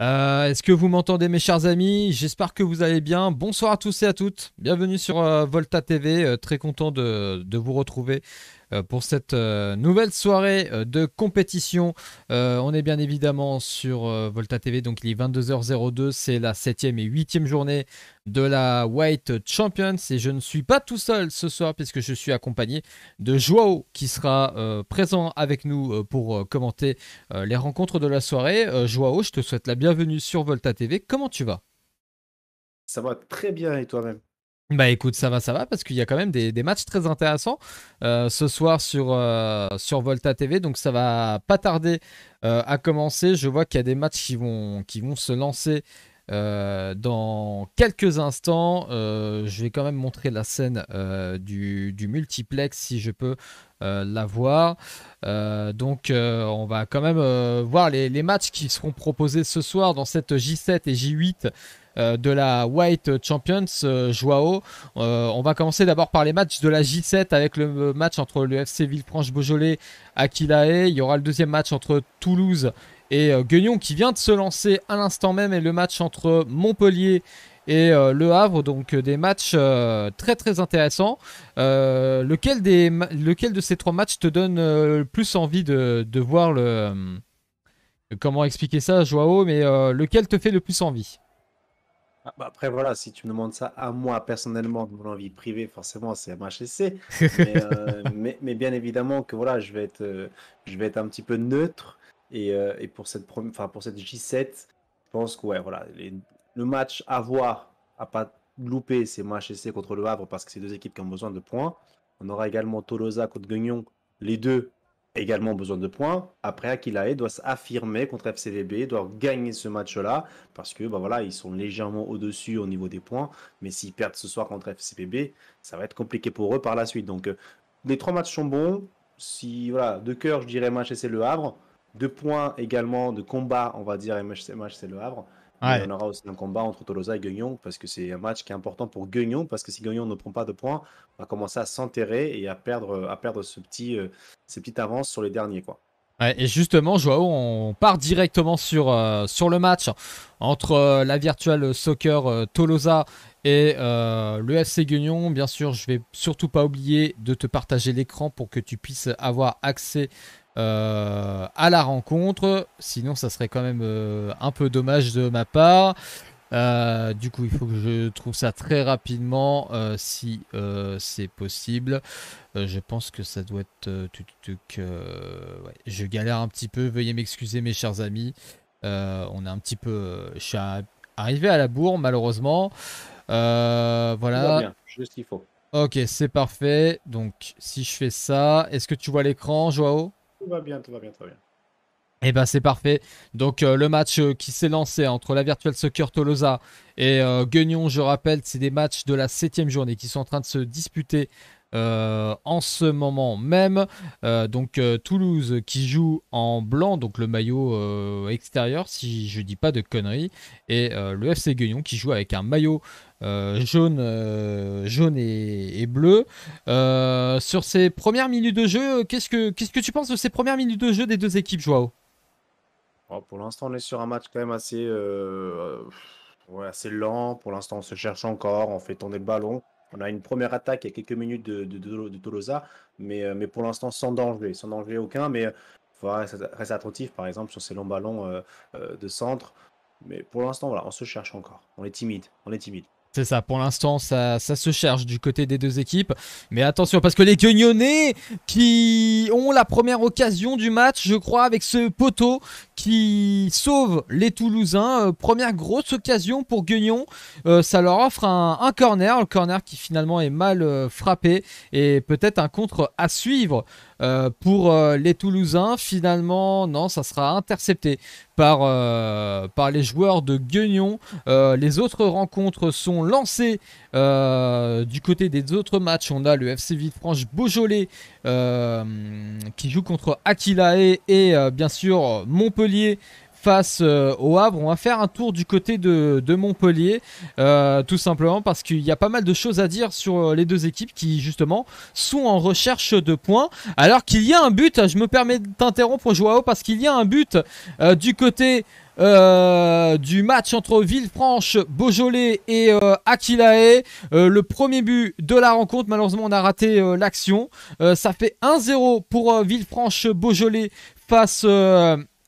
Euh, est-ce que vous m'entendez mes chers amis J'espère que vous allez bien. Bonsoir à tous et à toutes. Bienvenue sur euh, Volta TV. Euh, très content de, vous retrouver. Euh, pour cette euh, nouvelle soirée euh, de compétition. on est bien évidemment sur Volta TV, donc il est 22h02, c'est la 7e et 8e journée de la White Champions et je ne suis pas tout seul ce soir puisque je suis accompagné de Joao qui sera présent avec nous pour commenter les rencontres de la soirée. Joao, je te souhaite la bienvenue sur Volta TV. Comment tu vas Ça va très bien et toi-même bah écoute, ça va, ça va, parce qu'il y a quand même des, matchs très intéressants euh, ce soir sur, euh, Volta TV, donc ça va pas tarder euh, à commencer. Je vois qu'il y a des matchs qui vont, qui vont se lancer dans quelques instants. je vais quand même montrer la scène du, multiplex si je peux la voir. donc on va quand même voir les, les matchs qui seront proposés ce soir dans cette J7 et J8. Euh, de la White Champions, euh, Joao. Euh, on va commencer d'abord par les matchs de la J7 avec le match entre le FC Villefranche-Beaujolais Aquilae. Il y aura le deuxième match entre Toulouse et Guignon qui vient de se lancer à l'instant même et le match entre Montpellier et Le Havre. Donc des matchs très très intéressants. lequel, des, lequel de ces trois matchs te donne le plus envie de, de voir le... Comment expliquer ça, Joao Mais lequel te fait le plus envie ah, bah, après, voilà, si tu me demandes ça à moi personnellement, de mon envie privée, forcément, c'est MHSC. Euh, mais, mais, bien évidemment que voilà, je vais être, euh, je vais être un petit peu neutre. Et, euh, pour, cette enfin, pour cette J7, je pense que voilà, le match à voir, à pas louper, c'est MHSC contre le Havre parce que c'est deux équipes qui ont besoin de points. On aura également Tolosa contre Guignon. Les deux également besoin de points. Après, Akilae doit s'affirmer contre FCVB, doit gagner ce match-là, parce que bah voilà, ils sont légèrement au-dessus au niveau des points. Mais s'ils perdent ce soir contre FCVB, ça va être compliqué pour eux par la suite. Donc, euh, les trois matchs sont bons. Si, voilà, de cœur, je dirais c'est Le Havre. Deux points également de combat, on va dire, match c'est Le Havre on aura aussi un combat entre Tolosa et Guignon parce que c'est un match qui est important pour Guignon parce que si Guignon ne prend pas de points, on va commencer à s'enterrer et à perdre, à perdre ce petit, euh, ces petites avances sur les derniers. Quoi. et justement, Joao, on part directement sur, euh, sur le match entre euh, la Virtual Soccer Tolosa et le FC Bien sûr, je vais surtout pas oublier de te partager l'écran pour que tu puisses avoir accès euh, à la rencontre. Sinon, ça serait quand même euh, un peu dommage de ma part. Euh, du coup, il faut que je trouve ça très rapidement si c'est possible. je pense que ça doit être. Je galère un petit peu. Veuillez m'excuser, mes chers amis. on est un petit peu. Je suis arrivé à la bourre, malheureusement. voilà. faut. Ok, c'est parfait. Donc, si je fais ça, est-ce que tu vois l'écran, Joao tout va bien, tout va bien, très bien. Eh ben c'est parfait. Donc euh, le match euh, qui s'est lancé entre la Virtuelle Soccer Tolosa et euh, Guignon, je rappelle, c'est des matchs de la septième journée qui sont en train de se disputer euh, en ce moment même. Euh, donc euh, Toulouse qui joue en blanc, donc le maillot extérieur si je dis pas de conneries, et le FC Guignon qui joue avec un maillot jaune, jaune et, bleu. sur ces premières minutes de jeu, qu'est-ce que qu'est-ce que tu penses de ces premières minutes de jeu des deux équipes, Joao oh, Pour l'instant, on est sur un match quand même assez, assez lent. Pour l'instant, on se cherche encore, on fait tourner le ballon. On a une première attaque il y a quelques minutes de, de, Tolosa, mais, euh, mais pour l'instant sans danger, sans danger aucun. Mais il euh, faudra rester attentif, par exemple, sur ces longs ballons euh, de centre. Mais pour l'instant, voilà, on se cherche encore. On est timide, on est timide. C'est ça, pour l'instant, ça, se cherche du côté des deux équipes. Mais attention, parce que les Guignonnais qui ont la première occasion du match, je crois, avec ce poteau qui sauve les Toulousains. Euh, première grosse occasion pour Guignon. Euh, ça leur offre un, corner, le corner qui finalement est mal euh, frappé et peut-être un contre à suivre euh, pour euh, les Toulousains, finalement, non, ça sera intercepté par, euh, par les joueurs de Guignon. les autres rencontres sont lancées du côté des autres matchs. On a le FC Villefranche Beaujolais qui joue contre Aquilae et bien sûr Montpellier face euh, au Havre. On va faire un tour du côté de, Montpellier, euh, tout simplement parce qu'il y a pas mal de choses à dire sur euh, les deux équipes qui justement sont en recherche de points. Alors qu'il y a un but, je me permets d'interrompre, Joao, parce qu'il y a un but du côté... du match entre Villefranche, Beaujolais et euh, Aquilae. le premier but de la rencontre, malheureusement on a raté l'action. ça fait 1-0 pour Villefranche-Beaujolais face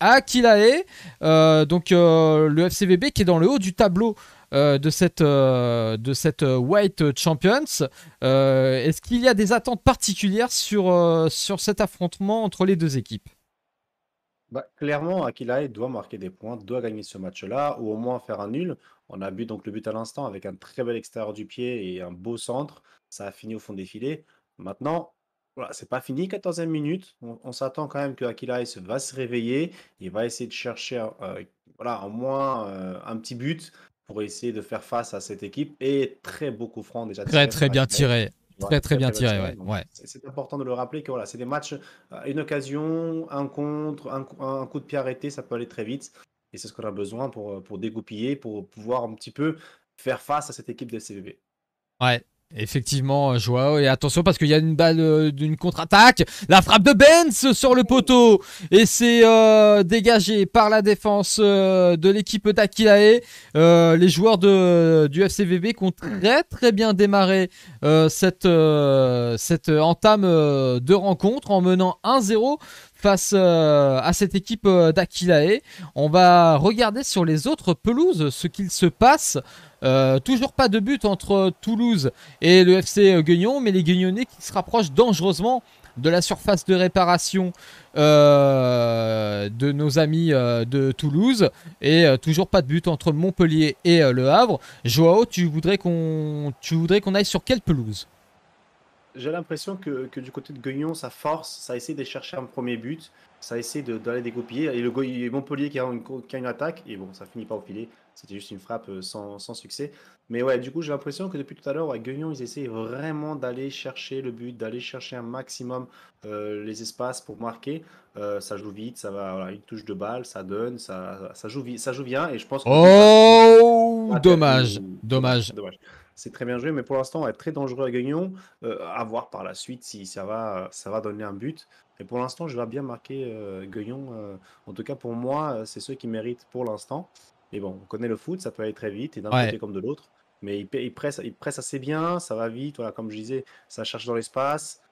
Aquilaé, euh, donc euh, le FCVB qui est dans le haut du tableau euh, de cette, de cette White Champions. Est-ce qu'il y a des attentes particulières sur, sur cet affrontement entre les deux équipes bah, Clairement, Akilae doit marquer des points, doit gagner ce match-là, ou au moins faire un nul. On a bu donc le but à l'instant avec un très bel extérieur du pied et un beau centre. Ça a fini au fond des filets. Maintenant, voilà, c'est pas fini, 14e minute. On, s'attend quand même que se va se réveiller. Il va essayer de chercher euh, voilà, au moins euh, un petit but pour essayer de faire face à cette équipe. Et très beaucoup coup franc déjà. Très, très bien tiré. Très, très bien tiré, ouais. C'est important de le rappeler que voilà, c'est des matchs, euh, une occasion, un contre, un, coup de pied arrêté, ça peut aller très vite. Et c'est ce qu'on a besoin pour, pour dégoupiller, pour pouvoir un petit peu faire face à cette équipe de CVB. Ouais, Effectivement, euh, Joao, et attention parce qu'il y a une balle euh, d'une contre-attaque. La frappe de Benz sur le poteau et c'est euh, dégagé par la défense de l'équipe d'Aquilae. les joueurs du FCVB qui ont très très bien démarré cette, cette entame de rencontre en menant 1-0 face euh, à cette équipe euh, d'Aquilae. On va regarder sur les autres pelouses ce qu'il se passe. Euh, toujours pas de but entre Toulouse et le FC Guignon, mais les Guignonnais qui se rapprochent dangereusement de la surface de réparation de nos amis de Toulouse. Et toujours pas de but entre Montpellier et Le Havre. Joao, tu voudrais qu'on aille sur quelle pelouse j'ai l'impression que, que, du côté de Guignon, ça force, ça essaie de chercher un premier but, ça essaie d'aller dégoupiller. Et le Montpellier qui a, une, attaque, et bon, ça finit pas au filet, c'était juste une frappe euh, sans, sans, succès. Mais ouais, du coup, j'ai l'impression que depuis tout à l'heure, à Guignon, ils essaient vraiment d'aller chercher le but, d'aller chercher un maximum euh, les espaces pour marquer. Euh, ça joue vite, ça va, voilà, une touche de balle, ça donne, ça, ça, joue, ça joue bien, et je pense que. Oh, ah, dommage, dommage. dommage c'est très bien joué, mais pour l'instant, être très dangereux à Gagnon, euh, à voir par la suite si ça va, ça va donner un but. Et pour l'instant, je vais bien marquer euh, Guignon. Euh, en tout cas, pour moi, c'est ceux qui méritent pour l'instant. Mais bon, on connaît le foot, ça peut aller très vite, et d'un côté comme de l'autre. Mais il, presse, il presse assez bien, ça va vite, voilà, comme je disais, ça cherche dans l'espace.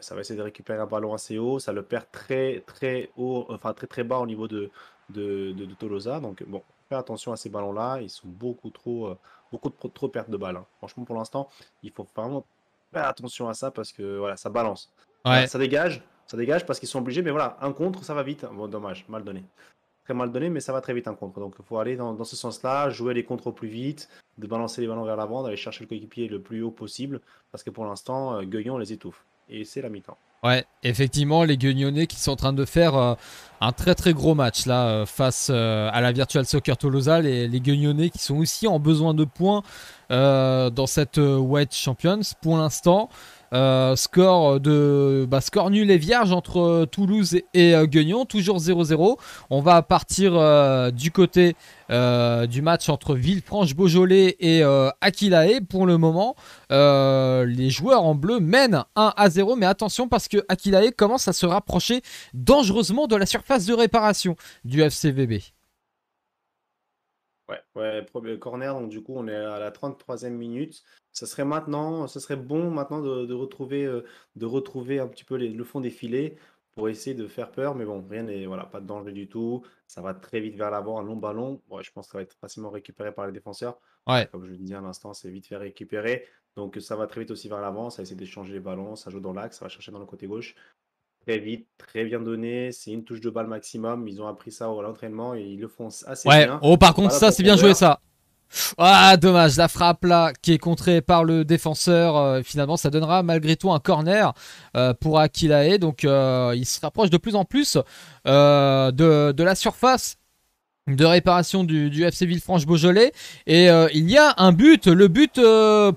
ça va essayer de récupérer un ballon assez haut, ça le perd très très haut, enfin très très bas au niveau de, de, de Tolosa. Donc bon, faire attention à ces ballons-là. Ils sont beaucoup trop, euh, beaucoup de, trop pertes de balles. Hein. Franchement, pour l'instant, il faut vraiment faire attention à ça parce que voilà, ça balance. Ouais. Ça, dégage, ça dégage parce qu'ils sont obligés. Mais voilà, un contre, ça va vite. Bon, dommage, mal donné. Très mal donné, mais ça va très vite un contre. Donc, il faut aller dans, ce sens-là, jouer les contres plus vite, de balancer les ballons vers l'avant, d'aller chercher le coéquipier le plus haut possible parce que pour l'instant, euh, Gueillon les étouffe. Et c'est la mi-temps. Ouais, effectivement, les Guignonnais qui sont en train de faire euh, un très très gros match là euh, face euh, à la Virtual Soccer Tolosa, les, les Guignonnais qui sont aussi en besoin de points dans cette White Champions pour l'instant. Euh, score de bah, score nul et vierge entre Toulouse et, euh, Guignon, toujours 0-0. On va partir euh, du côté du match entre Villefranche-Beaujolais et Aquilae pour le moment. les joueurs en bleu mènent 1 à 0, mais attention parce que Aquilae commence à se rapprocher dangereusement de la surface de réparation du FCVB. Ouais, ouais, premier corner, donc du coup on est à la 33e minute. Ça serait maintenant, ça serait bon maintenant de, retrouver, euh, de retrouver un petit peu le fond des filets pour essayer de faire peur, mais bon, rien n'est, voilà, pas de danger du tout. Ça va très vite vers l'avant, un long ballon. je pense que ça va être facilement récupéré par les défenseurs. Ouais. Comme je le disais à l'instant, c'est vite fait récupérer. Donc ça va très vite aussi vers l'avant, ça essaie d'échanger les ballons, ça joue dans l'axe, ça va chercher dans le côté gauche très vite, très bien donné. C'est une touche de balle maximum. Ils ont appris ça à l'entraînement et ils le font assez ouais. Oh, par contre, ça, c'est bien joué, ça. Ah, dommage, la frappe là qui est contrée par le défenseur. Euh, finalement, ça donnera malgré tout un corner euh, pour Akilae. Donc, euh, il se rapproche de plus en plus de, la surface de réparation du, du FC Villefranche-Beaujolais. Et il y a un but, le but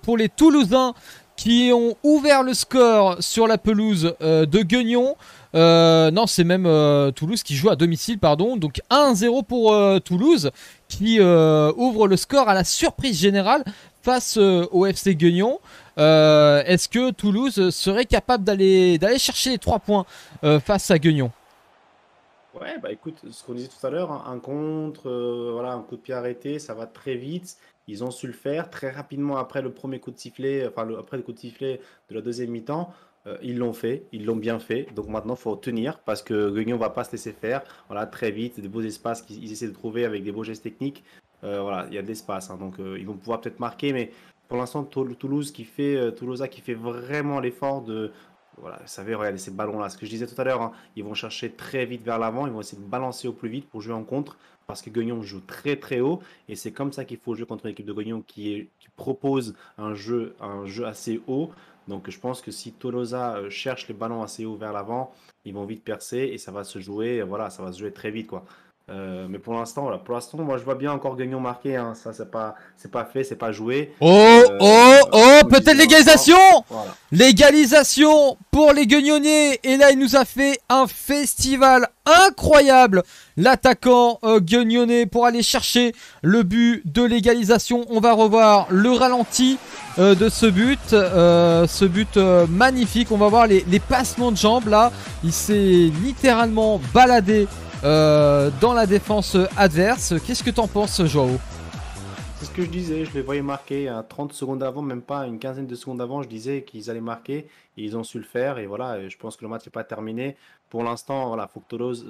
pour les Toulousains qui ont ouvert le score sur la pelouse euh, de Guignon. Euh, non, c'est même euh, Toulouse qui joue à domicile, pardon. Donc 1-0 pour Toulouse qui ouvre le score à la surprise générale face au FC Guignon. Est-ce que Toulouse serait capable d'aller chercher les 3 points face à Guignon Ouais, bah écoute, ce qu'on disait tout à l'heure, hein, un contre, voilà, un coup de pied arrêté, ça va très vite. Ils ont su le faire très rapidement après le premier coup de sifflet, enfin après le coup de sifflet de la deuxième mi-temps. Euh, ils l'ont fait, ils l'ont bien fait. Donc maintenant, il faut tenir parce que Guignon va pas se laisser faire. Voilà, très vite, des beaux espaces qu'ils essaient de trouver avec des beaux gestes techniques. Euh, voilà, il y a de l'espace, hein. donc euh, ils vont pouvoir peut-être marquer, mais pour l'instant, Toulouse qui fait, Toulouse qui fait vraiment l'effort de, voilà, savez, regardez ces ballons-là. Ce que je disais tout à l'heure, hein, ils vont chercher très vite vers l'avant, ils vont essayer de balancer au plus vite pour jouer en contre, parce que Gagnon joue très très haut, et c'est comme ça qu'il faut jouer contre une équipe de Gagnon qui, qui propose un jeu, un jeu assez haut. Donc je pense que si Tolosa euh, cherche les ballons assez haut vers l'avant, ils vont vite percer et ça va se jouer, voilà, ça va se jouer très vite quoi. Euh, mais pour l'instant, voilà, pour l'instant, moi je vois bien encore Gagnon marqué hein. Ça, c'est pas, c'est pas fait, c'est pas joué. Oh, oh, euh, oh, oh, peut-être l'égalisation. L'égalisation pour les Guignonniers. Et là, il nous a fait un festival incroyable. L'attaquant euh, pour aller chercher le but de l'égalisation. On va revoir le ralenti euh, de ce but, ce but magnifique. On va voir les, les passements de jambes là. Il s'est littéralement baladé euh, dans la défense adverse. Qu'est-ce que t'en penses, Joao C'est ce que je disais, je les voyais marquer à 30 secondes avant, même pas une quinzaine de secondes avant, je disais qu'ils allaient marquer et ils ont su le faire. Et voilà, je pense que le match n'est pas terminé. Pour l'instant, voilà, faut que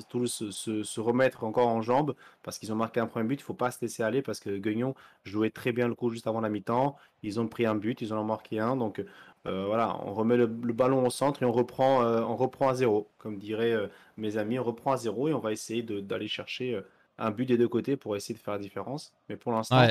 Toulouse, se, se, remettre encore en jambes parce qu'ils ont marqué un premier but. Il faut pas se laisser aller parce que Guignon jouait très bien le coup juste avant la mi-temps. Ils ont pris un but, ils en ont marqué un. Donc euh, voilà, on remet le, ballon au centre et on reprend, euh, on reprend à zéro. Comme diraient euh, mes amis, on reprend à zéro et on va essayer d'aller chercher un but des deux côtés pour essayer de faire la différence. Mais pour l'instant,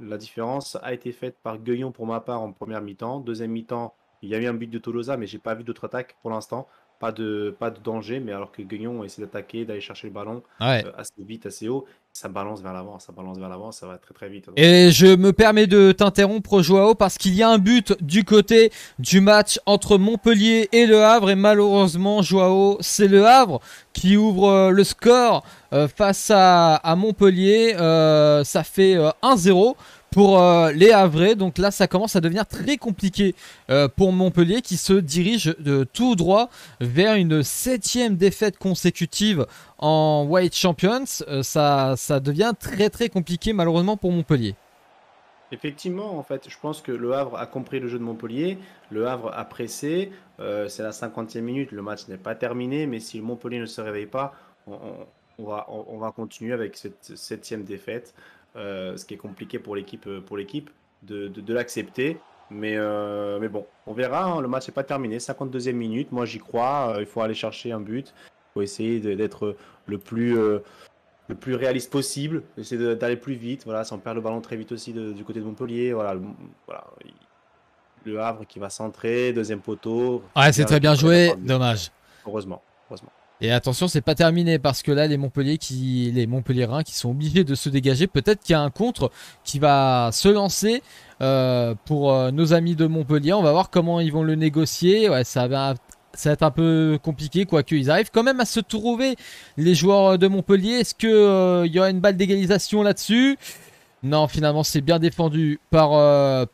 la différence a été faite par guillon pour ma part en première mi-temps. Deuxième mi-temps, il y a eu un but de Tolosa, mais j'ai pas vu d'autre attaque pour l'instant. Pas de, pas de danger, mais alors que Guillon essaie d'attaquer, d'aller chercher le ballon assez vite, assez haut ça balance vers l'avant, ça balance vers l'avant, ça va très très vite. Et euh, je me permets de t'interrompre, Joao, parce qu'il y a un but du côté du match entre Montpellier et Le Havre, et malheureusement, Joao, c'est Le Havre qui ouvre euh, le score euh, face à, Montpellier. ça fait 1-0 pour euh, les Havrais. Donc là, ça commence à devenir très compliqué euh, pour Montpellier qui se dirige de tout droit vers une septième défaite consécutive en White Champions. Euh, ça, ça devient très très compliqué malheureusement pour Montpellier. Effectivement, en fait, je pense que Le Havre a compris le jeu de Montpellier. Le Havre a pressé. c'est la 50e minute. Le match n'est pas terminé. Mais si Montpellier ne se réveille pas, on, va, on va, continuer avec cette septième défaite. Euh, ce qui est compliqué pour l'équipe euh, pour l'équipe de, l'accepter. Mais, euh, mais bon, on verra, hein. le match n'est pas terminé, 52e minute, moi j'y crois, il faut aller chercher un but, il faut essayer d'être le plus le plus réaliste possible, essayer d'aller plus vite, voilà, sans perdre le ballon très vite aussi du côté de Montpellier. Voilà, le, le Havre qui va centrer, deuxième poteau. Ouais, c'est très bien joué, dommage. Heureusement, heureusement. Et attention, c'est pas terminé parce que là, les Montpellier qui, les qui sont obligés de se dégager. Peut-être qu'il y a un contre qui va se lancer euh, pour euh, nos amis de Montpellier. On va voir comment ils vont le négocier. Ouais, ça va être un peu compliqué, quoique ils arrivent quand même à se trouver, les joueurs de Montpellier. Est-ce qu'il euh, y aura une balle d'égalisation là-dessus Non, finalement, c'est bien défendu par,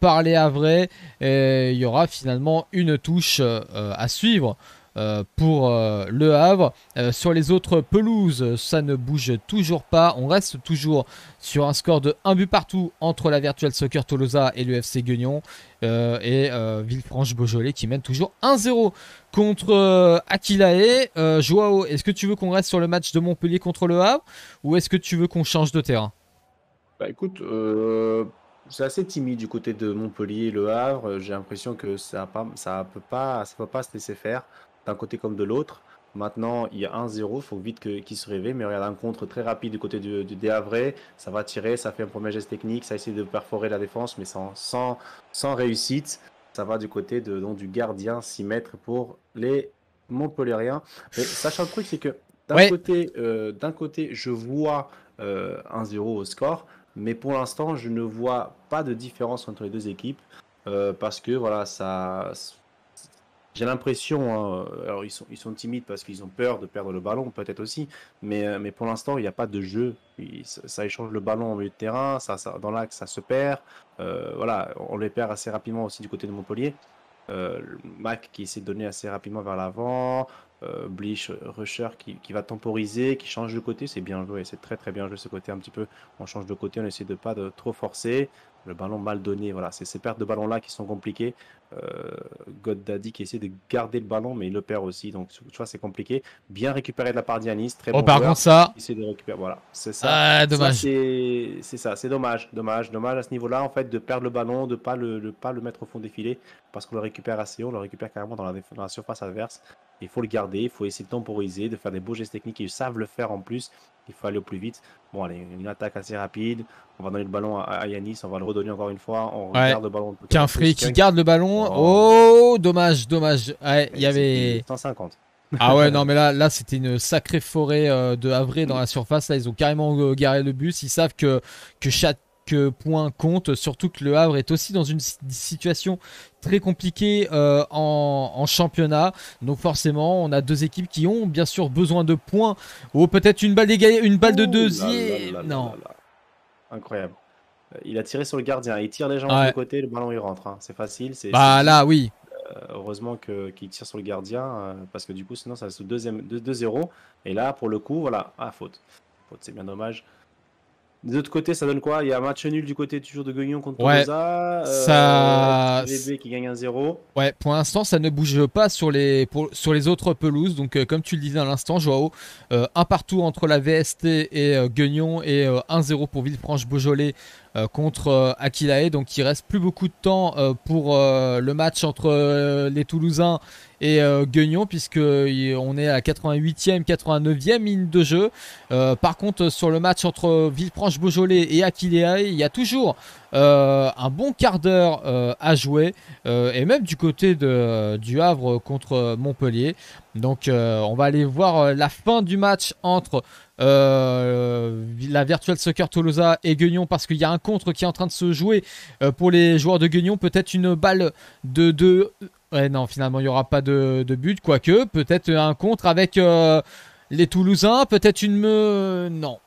par les Havrais. Et il y aura finalement une touche à suivre euh, pour euh, Le Havre. Euh, sur les autres pelouses, ça ne bouge toujours pas. On reste toujours sur un score de 1 but partout entre la Virtual Soccer Tolosa et le FC Guignon. et Villefranche-Beaujolais qui mène toujours 1-0 contre Aquilae. Joao, est-ce que tu veux qu'on reste sur le match de Montpellier contre Le Havre ou est-ce que tu veux qu'on change de terrain bah écoute, c'est assez timide du côté de Montpellier et Le Havre. J'ai l'impression que ça ne peut pas se laisser faire d'un côté comme de l'autre. Maintenant, il y a 1-0, il faut vite qu'il se réveille. Mais regarde, un contre très rapide du côté du, du Ça va tirer, ça fait un premier geste technique, ça essaie de perforer la défense, mais sans, sans, sans réussite. Ça va du côté de, du gardien 6 mètres pour les Montpellierien. Mais sachant le truc, c'est que d'un côté, euh, côté, je vois euh, 1-0 au score, mais pour l'instant, je ne vois pas de différence entre les deux équipes euh, parce que voilà, ça, j'ai l'impression, hein, alors ils sont, timides parce qu'ils ont peur de perdre le ballon, peut-être aussi, mais, euh, pour l'instant, il n'y a pas de jeu. ça, échange le ballon au milieu de terrain, ça, dans l'axe, ça se perd. Euh, voilà, on les perd assez rapidement aussi du côté de Montpellier. Euh, Mac qui s'est donné assez rapidement vers l'avant, euh, Rusher qui, va temporiser, qui change de côté, c'est bien joué, c'est très très bien joué ce côté un petit peu, on change de côté, on essaie de pas trop forcer, le ballon mal donné, voilà, c'est ces pertes de ballon là qui sont compliquées, euh, Goddaddy qui essaie de garder le ballon, mais il le perd aussi. Donc, tu vois, c'est compliqué. Bien récupéré de la part d'Yanis. Très oh, bon ça. de récupérer. Voilà, c'est ça. Ah, dommage. C'est ça, c'est dommage. Dommage, dommage à ce niveau-là, en fait, de perdre le ballon, de pas le, pas le mettre au fond des filets, parce qu'on le récupère assez haut, on le récupère carrément dans la, surface adverse. Il faut le garder, il faut essayer de temporiser, de faire des beaux gestes techniques. Ils savent le faire en plus. Il faut aller au plus vite. Bon, allez, une attaque assez rapide. On va donner le ballon à, à Yanis, on va le redonner encore une fois. On ouais. le ballon. Qu'un qui garde le ballon Oh. oh, dommage, dommage. Il y avait 150. ah ouais, non, mais là, là c'était une sacrée forêt euh, de Havre dans la surface. Là, ils ont carrément euh, garé le bus. Ils savent que, que chaque point compte, surtout que le Havre est aussi dans une situation très compliquée euh, en, championnat. Donc forcément, on a deux équipes qui ont bien sûr besoin de points. Ou peut-être une balle une balle de deuxième. Non. Incroyable. Euh, il a tiré sur le gardien, il tire les gens de côté, le ballon il rentre. Hein. C'est facile. C'est, bah là, oui. Euh, heureusement que, qu'il tire sur le gardien, euh, parce que du coup, sinon, ça deuxième 2-0. Et là, pour le coup, voilà, ah, faute. Faute, c'est bien dommage. De l'autre côté, ça donne quoi Il y a un match nul du côté toujours de Guignon contre ouais, Ça... qui gagne un 0. Ouais, pour l'instant, ça ne bouge pas sur les, sur les autres pelouses. Donc, comme tu le disais à l'instant, Joao, un partout entre la VST et Guignon et 1-0 pour Villefranche-Beaujolais euh, contre euh, Aquilae. Donc il reste plus beaucoup de temps euh, pour le match entre les Toulousains et Guignon puisque on est à 88e, 89e minute de jeu. par contre sur le match entre Villefranche-Beaujolais et Aquilae, il y a toujours un bon quart d'heure à jouer et même du côté de, du Havre contre Montpellier. Donc on va aller voir la fin du match entre euh, la Virtual Soccer Tolosa et Guignon parce qu'il y a un contre qui est en train de se jouer euh, pour les joueurs de Guignon. Peut-être une balle de, 2, Ouais, non, finalement, il n'y aura pas de, but, quoique. Peut-être un contre avec euh, les Toulousains. Peut-être une. Non.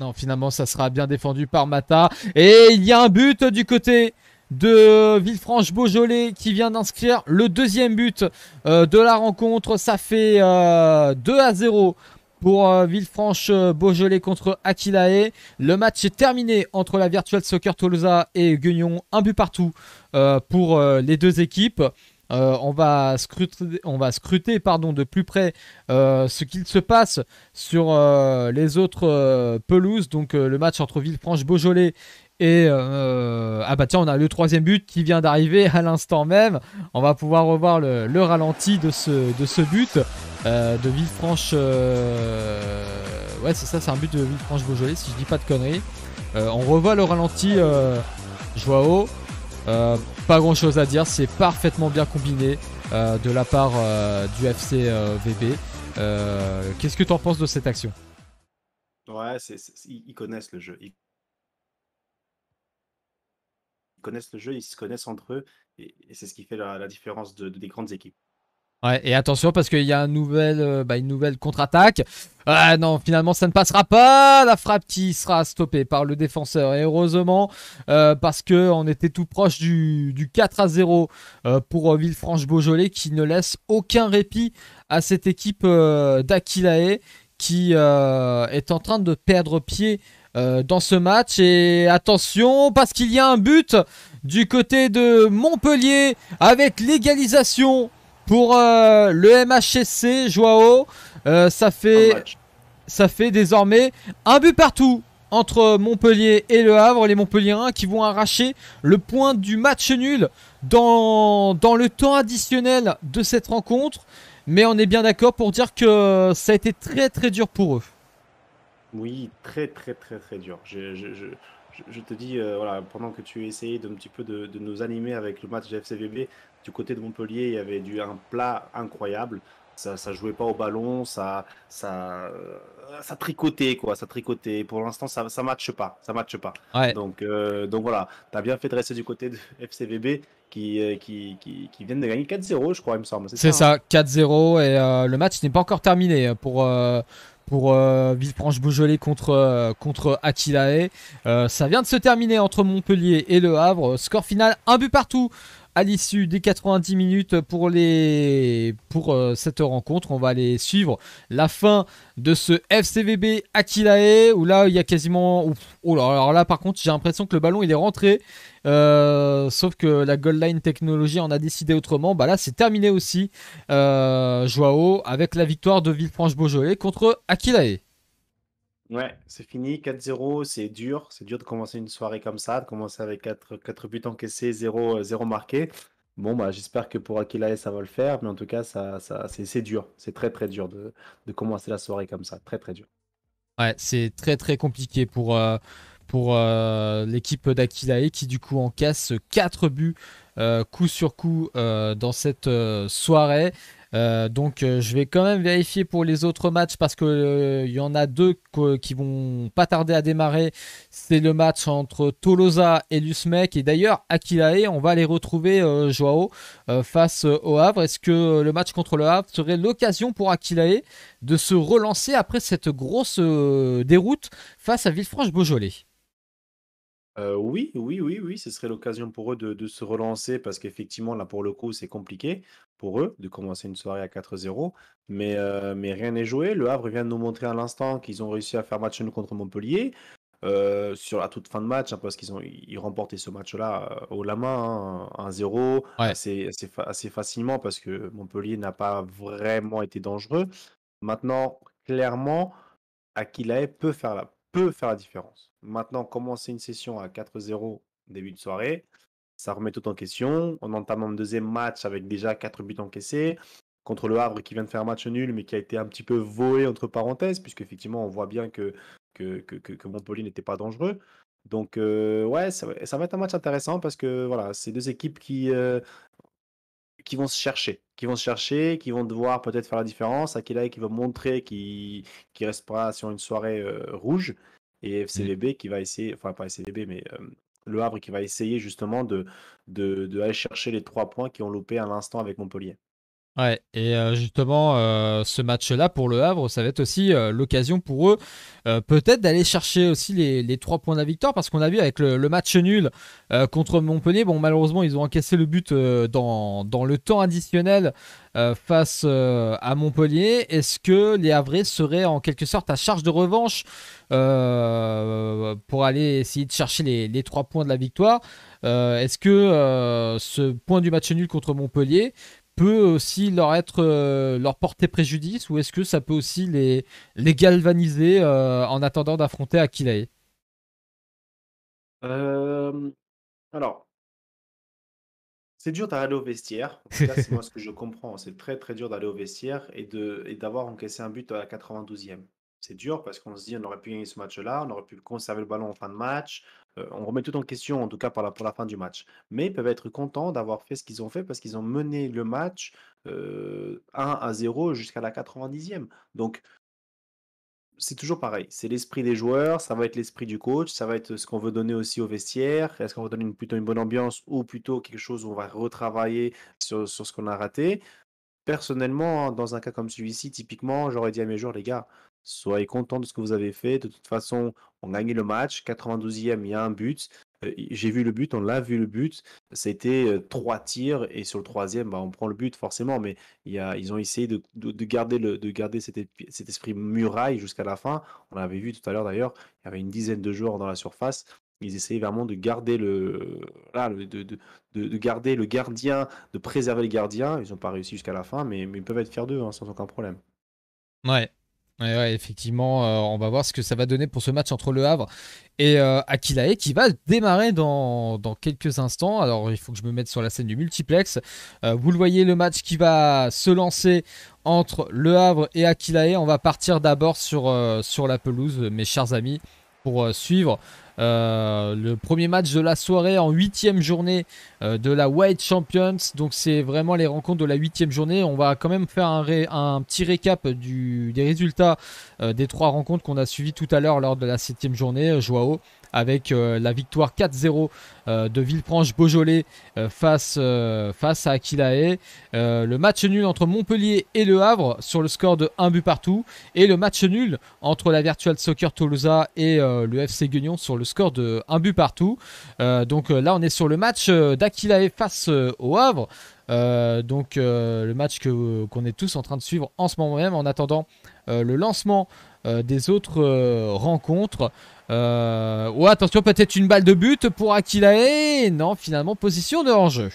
Non, finalement, ça sera bien défendu par Mata. Et il y a un but du côté de Villefranche-Beaujolais qui vient d'inscrire le deuxième but de la rencontre. Ça fait 2 à 0 pour euh, Villefranche-Beaujolais contre Aquilae. Le match est terminé entre la Virtual Soccer Tolosa et Guignon. Un but partout euh, pour euh, les deux équipes. on va scruter, on va scruter pardon, de plus près ce qu'il se passe sur les autres pelouses. Donc le match entre Villefranche-Beaujolais et ah bah tiens, on a le troisième but qui vient d'arriver à l'instant même. On va pouvoir revoir le, ralenti de ce, de ce but. Euh, de Villefranche. Euh, ouais, c'est ça, c'est un but de Villefranche-Beaujolais, si je dis pas de conneries. Euh, on revoit le ralenti Joao. pas grand chose à dire, c'est parfaitement bien combiné de la part du FC VB. Qu'est-ce que tu en penses de cette action Ouais, ils connaissent le jeu. Ils connaissent le jeu, ils se connaissent entre eux, et, c'est ce qui fait la, différence des grandes équipes et attention parce qu'il y a euh, bah, une nouvelle contre-attaque. Ah non, finalement ça ne passera pas. La frappe qui sera stoppée par le défenseur. Et heureusement, euh, parce qu'on était tout proche du, 4 à 0 euh, pour Villefranche-Beaujolais qui ne laisse aucun répit à cette équipe d'Aquilaé qui est en train de perdre pied dans ce match. Et attention, parce qu'il y a un but du côté de Montpellier avec l'égalisation pour euh, le MHSC, Joao, euh, ça, fait, ça fait désormais un but partout entre Montpellier et Le Havre, les Montpelliérains qui vont arracher le point du match nul dans, dans le temps additionnel de cette rencontre. Mais on est bien d'accord pour dire que ça a été très très dur pour eux. Oui, très très très très dur. je, je, te dis, euh, voilà, pendant que tu essayais d'un petit peu de, nous animer avec le match FCVB, du côté de Montpellier, il y avait du, un plat incroyable. Ça, ça jouait pas au ballon, ça, ça, euh, ça tricotait quoi, ça tricotait. Pour l'instant, ça, ça matche pas, ça matche pas. Donc, euh, donc voilà, t'as bien fait de rester du côté de FCVB qui, qui, viennent de gagner 4-0, je crois, il me semble. C'est ça, hein ça 4-0 et le match n'est pas encore terminé pour pour villepranche Villefranche contre euh, contre euh, ça vient de se terminer entre Montpellier et Le Havre. Score final un but partout à l'issue des 90 minutes pour, les, pour euh, cette rencontre. On va aller suivre la fin de ce FCVB Aquilae où là il y a quasiment. Oh alors là par contre j'ai l'impression que le ballon il est rentré. Euh, sauf que la Gold line Technology en a décidé autrement. Bah là c'est terminé aussi. Euh, Joao avec la victoire de Villefranche-Beaujolais contre Aquilae. Ouais, c'est fini, 4-0, c'est dur, c'est dur de commencer une soirée comme ça, de commencer avec 4, buts encaissés, 0, 0 marqué. Bon, bah, j'espère que pour Akilae ça va le faire, mais en tout cas, ça, ça, c'est dur, c'est très très dur de, commencer la soirée comme ça, très très dur. Ouais, c'est très très compliqué pour, euh, pour euh, l'équipe d'Akilae qui du coup encasse 4 buts euh, coup sur coup dans cette soirée. Euh, donc euh, je vais quand même vérifier pour les autres matchs parce qu'il il euh, y en a deux qui vont pas tarder à démarrer. C'est le match entre Tolosa et Lusmec. Et d'ailleurs, Akilae, on va les retrouver, Joao, face au Havre. Est-ce que le match contre le Havre serait l'occasion pour Akilae de se relancer après cette grosse déroute face à Villefranche-Beaujolais oui, oui, oui, oui, ce serait l'occasion pour eux de, se relancer parce qu'effectivement, là, pour le coup, c'est compliqué pour eux de commencer une soirée à 4-0. Mais, mais rien n'est joué. Le Havre vient de nous montrer à l'instant qu'ils ont réussi à faire match contre Montpellier. Euh, sur la toute fin de match, hein, parce qu'ils ont ils remporté ce match-là au la main, 1-0, hein, assez, facilement, parce que Montpellier n'a pas vraiment été dangereux. Maintenant, clairement, Aquilae peut faire la, peut faire la différence. Maintenant, commencer une session à 4-0 début de soirée, ça remet tout en question. On entame un deuxième match avec déjà 4 buts encaissés contre le Havre qui vient de faire un match nul mais qui a été un petit peu voé entre parenthèses puisque effectivement on voit bien que, que, que, Montpellier n'était pas dangereux. Donc euh, ouais, ça, va être un match intéressant parce que voilà, c'est deux équipes qui euh, qui vont se chercher, qui vont se chercher, qui vont devoir peut-être faire la différence. à qui va montrer qu'il restera sur une soirée euh, rouge. Et FCVB mhm. qui va essayer, enfin pas FCDB, mais euh, Le Havre qui va essayer justement de, de, aller chercher les trois points qui ont loupé à l'instant avec Montpellier. Ouais, et euh, justement, euh, ce match-là pour le Havre, ça va être aussi euh, l'occasion pour eux peut-être d'aller chercher aussi les, trois points de la victoire, parce qu'on a vu avec le, match nul contre Montpellier, bon malheureusement ils ont encaissé le but dans, le temps additionnel face à Montpellier. Est-ce que les Havrais seraient en quelque sorte à charge de revanche pour aller essayer de chercher les trois points de la victoire Est-ce que ce point du match nul contre Montpellier peut aussi leur être euh, leur porter préjudice ou est-ce que ça peut aussi les, les galvaniser euh, en attendant d'affronter Akilaï euh, Alors, c'est dur d'aller au vestiaire. c'est moi ce que je comprends. C'est très très dur d'aller au vestiaire et de et d'avoir encaissé un but à la 92e c'est dur parce qu'on se dit on aurait pu gagner ce match-là, on aurait pu conserver le ballon en fin de match. Euh, on remet tout en question, en tout cas pour la, fin du match. Mais ils peuvent être contents d'avoir fait ce qu'ils ont fait parce qu'ils ont mené le match 1 euh, à 0 jusqu'à la 90e. Donc, c'est toujours pareil. C'est l'esprit des joueurs, ça va être l'esprit du coach, ça va être ce qu'on veut donner aussi aux vestiaire. Est-ce qu'on va donner une, plutôt une bonne ambiance ou plutôt quelque chose où on va retravailler sur ce qu'on a raté Personnellement, hein, dans un cas comme celui-ci, typiquement, j'aurais dit à mes joueurs, les gars, Soyez contents de ce que vous avez fait. De toute façon, on a gagné le match. 92e, il y a un but. Euh, j'ai vu le but, on l'a vu le but. C'était euh, trois tirs et sur le troisième, bah, on prend le but forcément. Mais y a, ils ont essayé de, de, garder, le, de garder cet, cet esprit muraille jusqu'à la fin. On l'avait vu tout à l'heure d'ailleurs. Il y avait une dizaine de joueurs dans la surface ils essayaient vraiment de garder le, là, de, garder le gardien, de préserver le gardien. Ils n'ont pas réussi jusqu'à la fin, mais, ils peuvent être fiers d'eux hein, sans aucun problème. Ouais, Ouais, effectivement, euh, on va voir ce que ça va donner pour ce match entre Le Havre et euh, Akilae qui va démarrer dans, quelques instants. Alors, il faut que je me mette sur la scène du multiplex. Euh, vous le voyez, le match qui va se lancer entre Le Havre et Akilae. On va partir d'abord sur, sur la pelouse, mes chers amis, pour suivre euh, le premier match de la soirée en huitième journée euh, de la White Champions. Donc c'est vraiment les rencontres de la huitième journée. On va quand même faire un, petit récap des résultats euh, des trois rencontres qu'on a suivies tout à l'heure lors de la septième journée. Joao, avec euh, la victoire 4-0 euh, de Villefranche-Beaujolais euh, face, face à Aquilae. le match nul entre Montpellier et Le Havre sur le score de 1 but partout. Et le match nul entre la Virtual Soccer Toulouse et le FC Guignon sur le score de 1 but partout. donc là, on est sur le match d'Aquilae face au Havre. donc le match que qu'on est tous en train de suivre en ce moment même en attendant le lancement des autres rencontres. Euh, ou attention, peut-être une balle de but pour Akilae, Non, finalement, position de hors-jeu.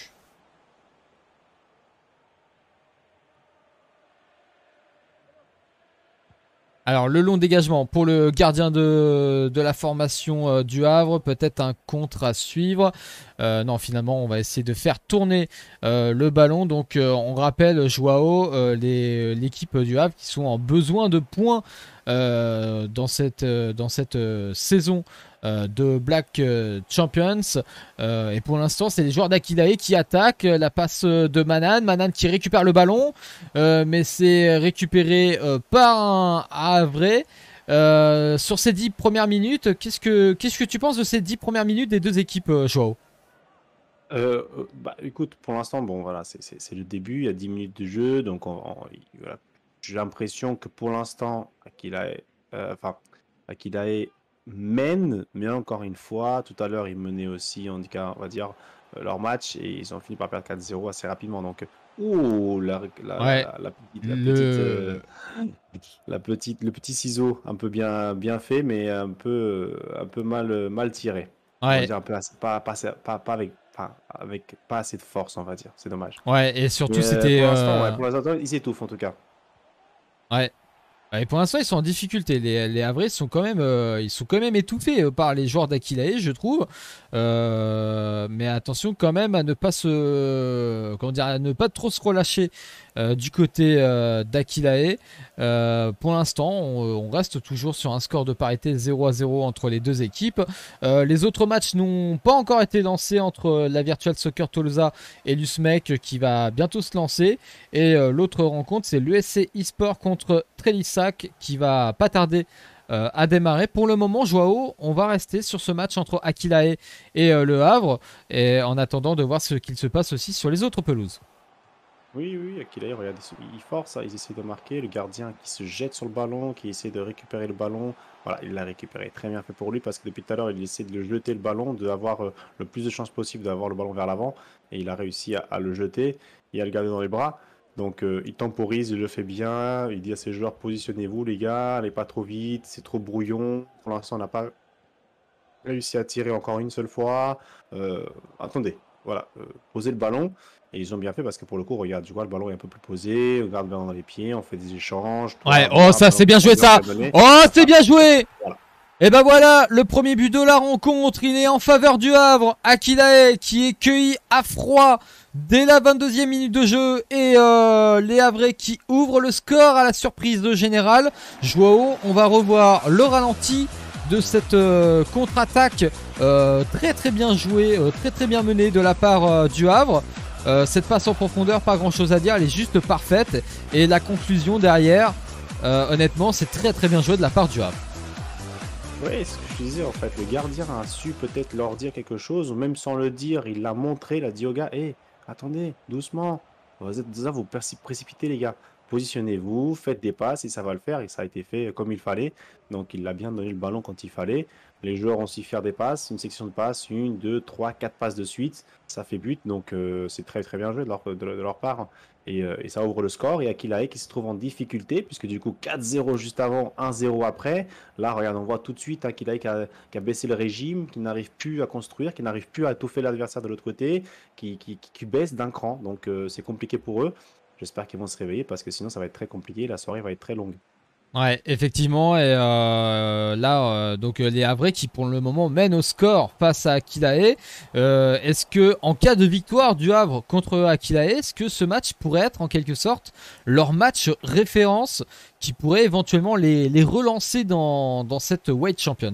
Alors, le long dégagement pour le gardien de, de la formation euh, du Havre. Peut-être un contre à suivre. Euh, non, finalement, on va essayer de faire tourner le ballon. Donc, on rappelle, Joao, l'équipe du Havre qui sont en besoin de points euh, dans cette, euh, dans cette euh, saison de Black Champions. et pour l'instant, c'est les joueurs d'Akidae qui attaquent. La passe de Manan. Manan qui récupère le ballon, mais c'est récupéré par un Havre. sur ces 10 premières minutes, qu'est-ce que, qu'est-ce que tu penses de ces 10 premières minutes des deux équipes, Joao bah, écoute, pour l'instant, bon, voilà, c'est le début, il y a 10 minutes de jeu, donc on, j'ai l'impression que pour l'instant, qu'il a euh, enfin, mène, mais encore une fois, tout à l'heure, ils menaient aussi, on, va dire, euh, leur match et ils ont fini par perdre 4-0 assez rapidement. Donc, oh, ouh, la, la, petite, le... Euh, la petite, le petit ciseau, un peu bien, bien fait, mais un peu, un peu mal, mal tiré. un peu, pas, pas, avec avec pas assez de force, on va dire. C'est dommage. Ouais, et surtout, c'était. Pour l'instant, ils s'étouffent en tout cas. Ouais. Et pour l'instant, ils sont en difficulté. Les, les sont quand même, euh, ils sont quand même étouffés euh, par les joueurs d'Aquilae, je trouve. Euh, mais attention quand même à ne pas se, comment dire, à ne pas trop se relâcher euh, du côté euh, d'Aquilae. Euh, pour l'instant, on, reste toujours sur un score de parité 0 à 0 entre les deux équipes. les autres matchs n'ont pas encore été lancés entre la Virtual Soccer Tolosa et l'USMEC qui va bientôt se lancer. Et l'autre rencontre, c'est l'USC eSport contre Trélissac qui va pas tarder à démarrer. Pour le moment, Joao, on va rester sur ce match entre Aquilae et Le Havre, et en attendant de voir ce qu'il se passe aussi sur les autres pelouses. Oui, oui, regardez, il force, ils essaient de marquer, le gardien qui se jette sur le ballon, qui essaie de récupérer le ballon, voilà, il l'a récupéré, très bien fait pour lui, parce que depuis tout à l'heure, il essaie de le jeter le ballon, d'avoir euh, le plus de chances possible d'avoir le ballon vers l'avant, et il a réussi à, le jeter, et à le garder dans les bras, donc euh, il temporise, il le fait bien, il dit à ses joueurs, positionnez-vous les gars, allez pas trop vite, c'est trop brouillon, pour l'instant, on n'a pas réussi à tirer encore une seule fois, euh, attendez, voilà, euh, poser le ballon. Et ils ont bien fait parce que pour le coup, regarde, tu vois, le ballon est un peu plus posé, on garde le dans les pieds, on fait des échanges. Ouais, oh, ça, c'est bien joué ça! Oh, c'est bien joué! Et eh ben voilà, le premier but de la rencontre, il est en faveur du Havre. Akilae qui est cueilli à froid dès la 22e minute de jeu et euh, les Havrais qui ouvrent le score à la surprise de Général. Joao, on va revoir le ralenti de cette euh, contre-attaque euh, très très bien jouée, euh, très très bien menée de la part du Havre. cette passe en profondeur, pas grand chose à dire, elle est juste parfaite. Et la conclusion derrière, honnêtement, c'est très très bien joué de la part du Havre. Oui, ce que je disais en fait, le gardien a su peut-être leur dire quelque chose, ou même sans le dire, il l'a montré, il a dit gars, hé, eh, attendez, doucement, vous êtes déjà vous précipitez les gars positionnez-vous, faites des passes et ça va le faire et ça a été fait comme il fallait. Donc il a bien donné le ballon quand il fallait. Les joueurs ont su faire des passes, une section de passes, une, deux, trois, quatre passes de suite. Ça fait but, donc euh, c'est très très bien joué de leur, part. Euh, et, ça ouvre le score. Et Akilae qui se trouve en difficulté, puisque du coup 4-0 juste avant, 1-0 après. Là, regarde, on voit tout de suite Akilae hein, qui a, qui a baissé le régime, qui n'arrive plus à construire, qui n'arrive plus à étouffer l'adversaire de l'autre côté, qui, qui, baisse d'un cran. Donc euh, c'est compliqué pour eux. J'espère qu'ils vont se réveiller parce que sinon ça va être très compliqué. La soirée va être très longue. Ouais, effectivement. Et euh, là, euh, donc euh, les Havre qui pour le moment mènent au score face à Akilae. est-ce que en cas de victoire du Havre contre Akilae, est-ce que ce match pourrait être en quelque sorte leur match référence qui pourrait éventuellement les, relancer dans, dans cette White Champions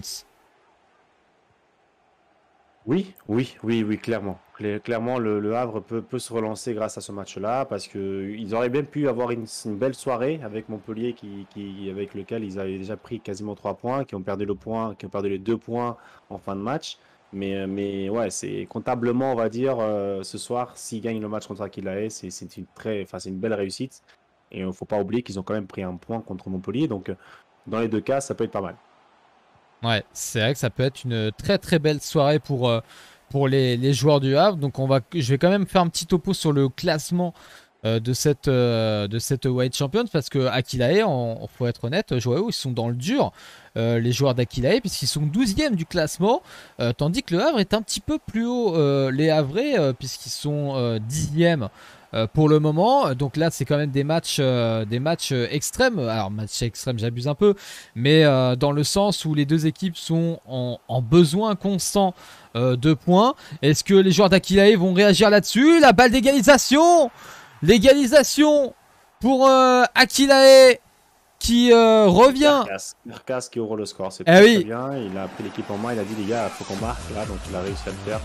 oui, oui, oui, oui, clairement. Clairement, le, Havre peut, se relancer grâce à ce match-là, parce qu'ils auraient bien pu avoir une, belle soirée avec Montpellier, qui, avec lequel ils avaient déjà pris quasiment trois points, qui ont perdu le point, qui ont perdu les deux points en fin de match. Mais, euh, mais ouais, c'est comptablement, on va dire, euh, ce soir, s'ils gagnent le match contre Aquilae, c'est une très, enfin, c'est une belle réussite. Et il ne faut pas oublier qu'ils ont quand même pris un point contre Montpellier, donc dans les deux cas, ça peut être pas mal. Ouais, c'est vrai que ça peut être une très très belle soirée pour, euh, pour les, joueurs du Havre. Donc on va, je vais quand même faire un petit topo sur le classement euh, de cette, euh, de cette White Champions parce que Aquilae, on, faut être honnête, où ils sont dans le dur, les joueurs d'Aquilae, puisqu'ils sont 12e du classement, tandis que le Havre est un petit peu plus haut. les Havrais, puisqu'ils sont 10e euh, pour le moment. Donc là, c'est quand même des matchs, euh, des matchs euh, extrêmes. Alors, match extrême, j'abuse un peu, mais dans le sens où les deux équipes sont en, besoin constant de points. Est-ce que les joueurs d'Aquilae vont réagir là-dessus La balle d'égalisation L'égalisation pour Aquilae qui euh, revient. Carcas qui ouvre le score, c'est eh très, bien. Il a pris l'équipe en main, il a dit les gars, faut qu'on marque là, donc il a réussi à le faire.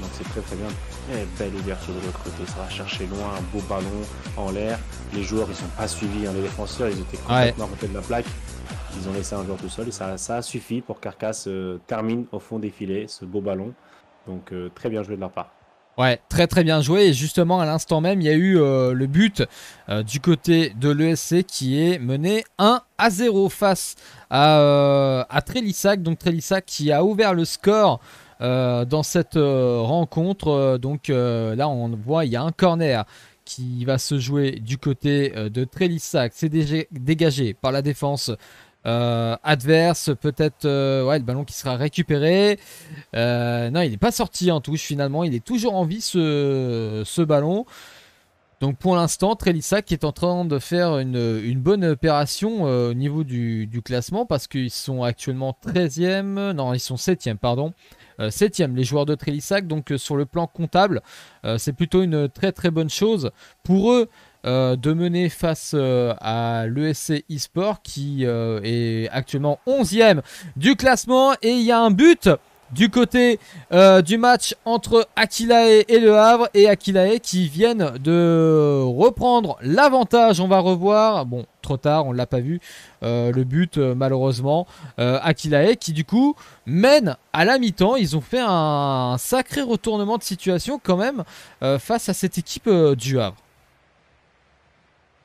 Donc c'est très très bien. Et eh, belle ouverture de l'autre côté, ça va chercher loin, un beau ballon en l'air. Les joueurs ils sont pas suivis, hein, les défenseurs ils étaient complètement à côté de la plaque. Ils ont laissé un joueur tout seul et ça, a suffi pour que euh, termine au fond des filets ce beau ballon. Donc euh, très bien joué de leur part. Ouais, très très bien joué. Et justement, à l'instant même, il y a eu euh, le but euh, du côté de l'ESC qui est mené 1 à 0 face euh, à, Trélissac. Donc Trélissac qui a ouvert le score dans cette rencontre. Donc là, on voit, il y a un corner qui va se jouer du côté de Trélissac. C'est dégagé par la défense euh, adverse, peut-être euh, ouais, le ballon qui sera récupéré. Euh, non, il n'est pas sorti en touche finalement, il est toujours en vie ce, ballon. Donc pour l'instant, Trélissac est en train de faire une, bonne opération au niveau du, classement parce qu'ils sont actuellement 13e, non ils sont 7e pardon. 7 les joueurs de Trélissac. Donc sur le plan comptable, c'est plutôt une très très bonne chose pour eux. Euh, de mener face euh, à l'ESC eSport qui euh, est actuellement 11e du classement et il y a un but du côté du match entre Aquilae et Le Havre et Aquilae qui viennent de reprendre l'avantage. On va revoir, bon, trop tard, on l'a pas vu, le but malheureusement. Aquilae qui du coup mène à la mi-temps. Ils ont fait un, sacré retournement de situation quand même face à cette équipe du Havre.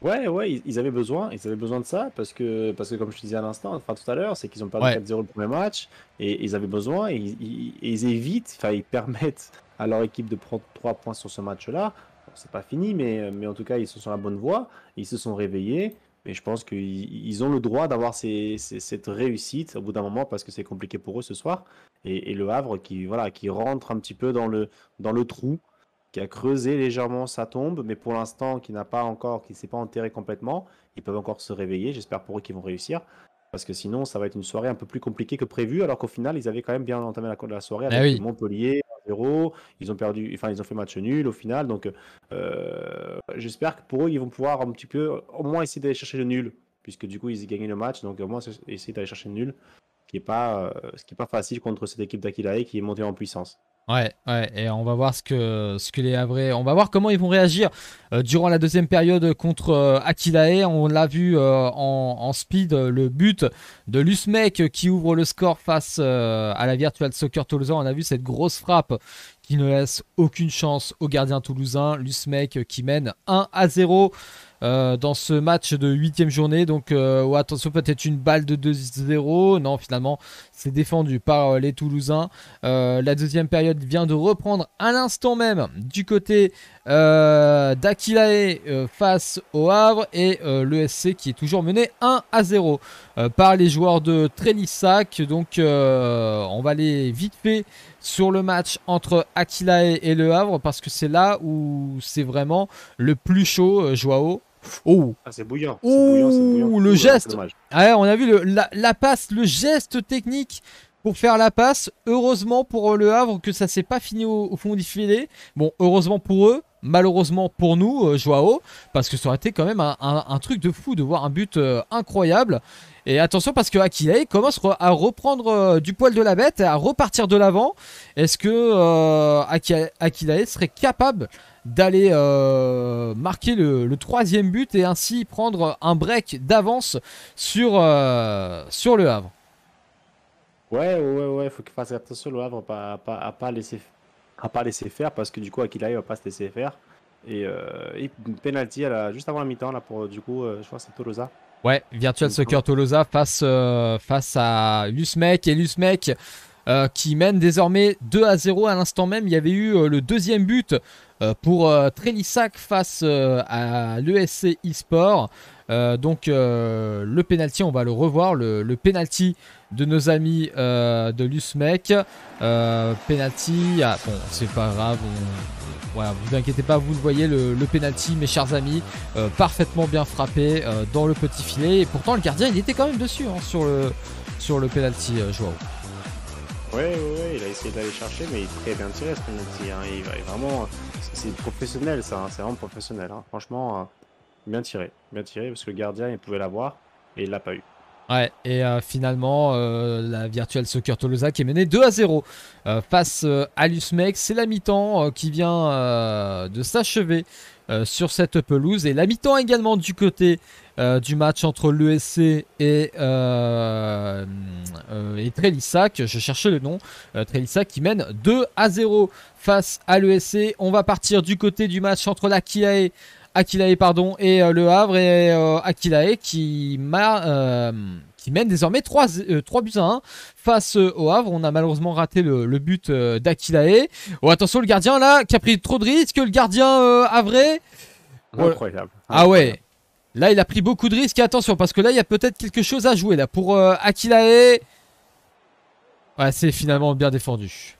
Ouais, ouais, ils, avaient besoin, ils avaient besoin de ça parce que, parce que comme je te disais à l'instant, enfin tout à l'heure, c'est qu'ils ont perdu 4-0 le premier match et, ils avaient besoin et ils, évitent, enfin ils permettent à leur équipe de prendre 3 points sur ce match-là. c'est pas fini, mais, mais en tout cas, ils sont sur la bonne voie, ils se sont réveillés. Mais je pense qu'ils ont le droit d'avoir cette réussite au bout d'un moment parce que c'est compliqué pour eux ce soir. Et, et, le Havre qui, voilà, qui rentre un petit peu dans le, dans le trou qui a creusé légèrement sa tombe, mais pour l'instant qui n'a pas encore, qui s'est pas enterré complètement. Ils peuvent encore se réveiller. J'espère pour eux qu'ils vont réussir. Parce que sinon, ça va être une soirée un peu plus compliquée que prévu, alors qu'au final, ils avaient quand même bien entamé la, la soirée avec ah Montpellier, ils ont perdu, enfin ils ont fait match nul au final. Donc euh, j'espère que pour eux ils vont pouvoir un petit peu au moins essayer d'aller chercher le nul, puisque du coup ils ont gagné le match, donc au moins essayer d'aller chercher le nul, qui pas, euh, ce qui est pas facile contre cette équipe et qui est montée en puissance. Ouais, ouais, et on va voir ce que, ce que les on va voir comment ils vont réagir euh, durant la deuxième période contre euh, On l'a vu euh, en, speed, le but de Lusmec qui ouvre le score face euh, à la Virtual Soccer Toulousain. On a vu cette grosse frappe qui ne laisse aucune chance au gardien toulousain. Lusmec qui mène 1 à 0. Euh, dans ce match de huitième journée. Donc euh, attention, peut-être une balle de 2-0. Non, finalement, c'est défendu par euh, les Toulousains. la deuxième période vient de reprendre à l'instant même du côté d'Aquilae face au Havre et l'ESC qui est toujours mené 1 0 par les joueurs de Trélissac. Donc on va aller vite fait sur le match entre Aquilae et Le Havre parce que c'est là où c'est vraiment le plus chaud, Joao. Oh c'est bouillant. Oh le geste. Ah on a vu la, passe, le geste technique pour faire la passe. Heureusement pour euh, le Havre que ça s'est pas fini au, fond du filet. Bon, heureusement pour eux. Malheureusement pour nous, euh, Joao, parce que ça aurait été quand même un, truc de fou de voir un but euh, incroyable. Et attention parce que Akilei commence à reprendre euh, du poil de la bête à repartir de l'avant. Est-ce que euh, serait capable d'aller euh, marquer le, troisième but et ainsi prendre un break d'avance sur, euh, sur le Havre Ouais, ouais, ouais, faut qu'il fasse attention le Havre à, pas laisser faire parce que du coup ne va pas se laisser faire et, une pénalty penalty juste avant la mi-temps pour du coup je crois c'est Tolosa Ouais, Virtual Soccer Tolosa face, euh, face à Lusmec. Et Lusmec euh, qui mène désormais 2 à 0 à l'instant même. Il y avait eu euh, le deuxième but euh, pour euh, Trélissac face euh, à l'ESC eSport. donc le penalty, on va le revoir, le, pénalty penalty de nos amis de l'USMEC. penalty, ah, bon, c'est pas grave. vous inquiétez pas, vous le voyez, le, pénalty penalty, mes chers amis, parfaitement bien frappé dans le petit filet. Et pourtant, le gardien, il était quand même dessus hein, sur le, sur le penalty, Ouais, ouais, il a essayé d'aller chercher, mais il très bien tiré ce penalty. Hein. Il, vraiment, c'est professionnel ça, hein, c'est vraiment professionnel. Hein. Franchement, euh, bien tiré, bien tiré parce que le gardien il pouvait l'avoir et il l'a pas eu. Ouais, et euh, finalement, euh, la Virtual Soccer Tolosa qui est menée 2 à 0 face à l'USMEC. C'est la mi-temps qui vient de s'achever. Euh, sur cette pelouse. Et la mi-temps également du côté euh, du match entre l'ESC et, euh, euh Trélissac. Je cherchais le nom. Trélissac qui mène 2 à 0 face à l'ESC. On va partir du côté du match entre l'Aquilae pardon et le Havre et Aquilae qui m'a il mène désormais 3, 3 euh, buts à 1 face euh, au Havre. On a malheureusement raté le, but euh, d'Aquilae. Oh, attention, le gardien là, qui a pris trop de risques. Le gardien Havre. Incroyable. Ah ouais. Là, il a pris beaucoup de risques. Et attention, parce que là, il y a peut-être quelque chose à jouer là pour Aquilae Ouais, c'est finalement bien défendu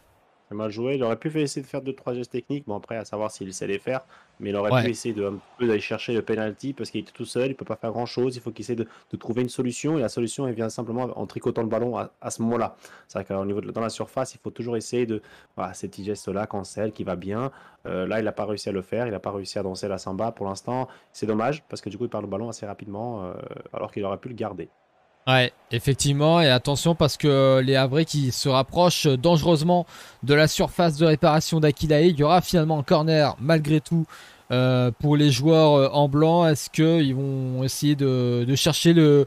mal joué. Il aurait pu essayer de faire 2-3 gestes techniques, mais après à savoir s'il sait les faire, mais il aurait pu essayer de, d'aller chercher le penalty parce qu'il était tout seul, il peut pas faire grand chose, il faut qu'il essaie de, trouver une solution et la solution elle vient simplement en tricotant le ballon à, ce moment-là. C'est vrai qu'au niveau de, dans la surface, il faut toujours essayer de voilà, ces petits gestes là, Cancel qui va bien. Euh, là, il n'a pas réussi à le faire, il n'a pas réussi à danser la samba pour l'instant. C'est dommage parce que du coup il perd le ballon assez rapidement euh, alors qu'il aurait pu le garder. Ouais, effectivement, et attention parce que euh, les Havrais qui se rapprochent dangereusement de la surface de réparation d'Aquilae, il y aura finalement un corner malgré tout euh, pour les joueurs euh, en blanc. Est-ce qu'ils vont essayer de, chercher le,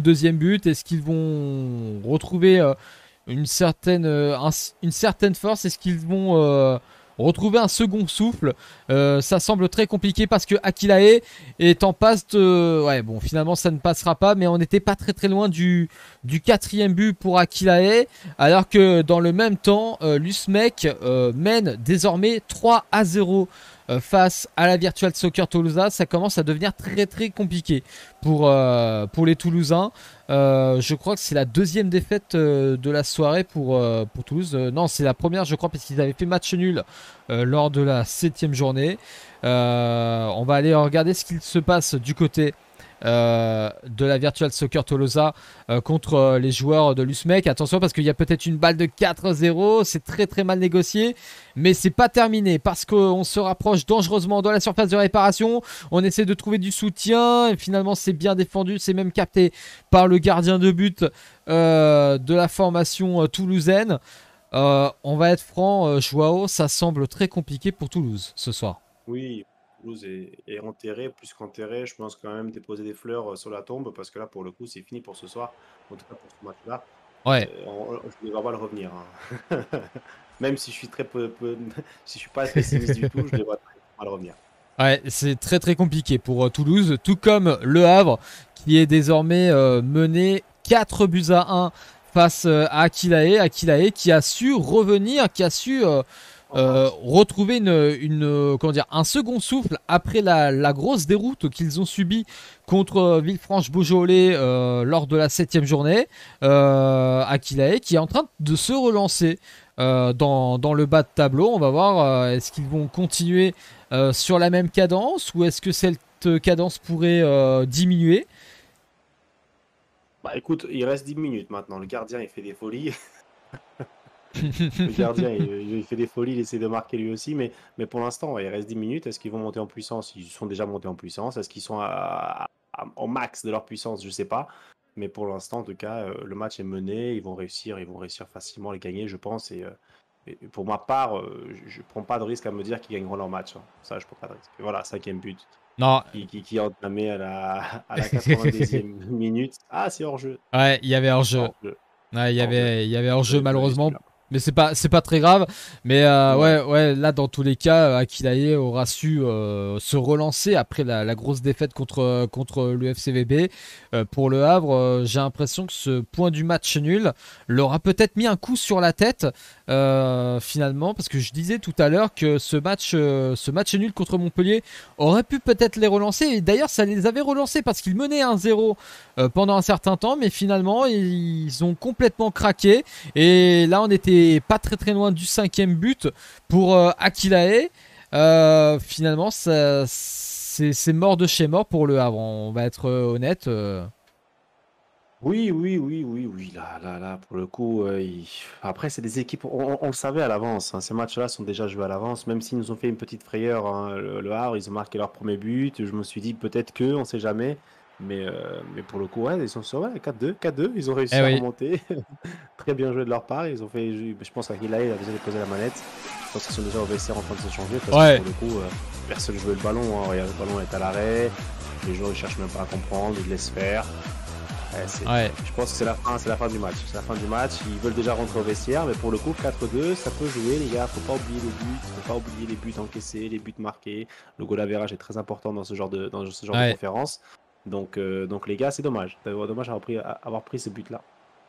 deuxième but Est-ce qu'ils vont retrouver une, certaine, une certaine force Est-ce qu'ils vont retrouver un second souffle. Euh, ça semble très compliqué parce que Akilae est en passe de... Ouais, bon, finalement, ça ne passera pas, mais on n'était pas très très loin du, du quatrième but pour Akilae. Alors que dans le même temps, euh, Lusmek euh, mène désormais 3 à 0 euh, face à la Virtual Soccer Toulouse, ça commence à devenir très très compliqué pour, euh, pour les Toulousains. Euh, je crois que c'est la deuxième défaite de la soirée pour, pour Toulouse. non, c'est la première, je crois, parce qu'ils avaient fait match nul lors de la septième journée. on va aller regarder ce qu'il se passe du côté euh, de la Virtual Soccer Tolosa euh, contre euh, les joueurs de l'USMEC. Attention parce qu'il y a peut-être une balle de 4-0, c'est très très mal négocié, mais c'est pas terminé parce qu'on se rapproche dangereusement de la surface de réparation. On essaie de trouver du soutien et finalement c'est bien défendu, c'est même capté par le gardien de but de la formation toulousaine. on va être franc, Joao, ça semble très compliqué pour Toulouse ce soir. Oui, Toulouse est, enterré. plus qu'enterré, Je pense quand même déposer des fleurs euh, sur la tombe parce que là, pour le coup, c'est fini pour ce soir. En tout cas, pour ce match-là. Ouais. Euh, je ne vais pas le revenir. Hein. même si je suis très peu, si je suis pas pessimiste du tout, je ne vais pas revenir. Ouais, c'est très très compliqué pour euh, Toulouse, tout comme Le Havre qui est désormais mené 4 buts à 1 face à Aquilae, Aquilae qui a su revenir, qui a su euh, retrouver une, un second souffle après la, grosse déroute qu'ils ont subie contre euh, Villefranche-Beaujolais euh, lors de la septième journée, euh, Aquilae qui est en train de se relancer. dans, le bas de tableau. On va voir, est-ce qu'ils vont continuer sur la même cadence ou est-ce que cette cadence pourrait diminuer Bah écoute, il reste 10 minutes maintenant. Le gardien, il fait des folies. le gardien, il, fait des folies, il essaie de marquer lui aussi, mais, mais pour l'instant, il reste 10 minutes. Est-ce qu'ils vont monter en puissance Ils sont déjà montés en puissance. Est-ce qu'ils sont à, au max de leur puissance Je ne sais pas. Mais pour l'instant, en tout cas, euh, le match est mené. Ils vont réussir, ils vont réussir facilement à les gagner, je pense. Et, euh, pour ma part, euh, je ne prends pas de risque à me dire qu'ils gagneront leur match. Hein. Ça, je ne prends pas de risque. voilà, cinquième but. Non. Qui, qui, entamé à la, à la 90e minute. Ah, c'est hors-jeu. Ouais, il y avait hors-jeu. Hors -jeu. Ouais, il y avait hors jeu il il y avait hors jeu malheureusement, mais c'est pas c'est pas très grave mais euh, ouais. ouais là dans tous les cas euh, Akilaye aura su euh, se relancer après la, grosse défaite contre contre l'UFCVB pour le Havre j'ai l'impression que ce point du match nul leur a peut-être mis un coup sur la tête finalement parce que je disais tout à l'heure que ce match ce match nul contre Montpellier aurait pu peut-être les relancer et d'ailleurs ça les avait relancés parce qu'ils menaient 1-0 pendant un certain temps mais finalement ils ont complètement craqué et là on était pas très très loin du cinquième but pour euh, Akilae. Euh, finalement, ça, c'est mort de chez mort pour le Havre. On va être euh, honnête. Oui, oui, oui, oui, oui. Là, là, là, pour le coup, après, c'est des équipes. On, le savait à l'avance. Hein, ces matchs-là sont déjà joués à l'avance. Même s'ils nous ont fait une petite frayeur, hein, le, le, Havre, ils ont marqué leur premier but. Je me suis dit peut-être que, on sait jamais. Mais, euh, mais pour le coup, ils sont sur 4-2, 4-2, ils ont réussi eh à remonter. Très bien joué de leur part. Ils ont fait, je pense à il a besoin de poser la manette. Je pense qu'ils sont déjà au VCR en train de s'échanger. Parce que pour le coup, euh, personne ne jouait le ballon. Hein. le ballon est à l'arrêt. Les joueurs, ne cherchent même pas à comprendre, ils laissent faire. Je pense que c'est la fin, c'est la fin du match. C'est la fin du match. Ils veulent déjà rentrer au vestiaire, mais pour le coup, 4-2, ça peut jouer, les gars. Faut pas oublier les buts, faut pas oublier les buts encaissés, les buts marqués. Le goal average est très important dans ce genre de dans ce genre de conférence. Donc, euh, donc les gars, c'est dommage. Dommage avoir pris, avoir pris ce but-là.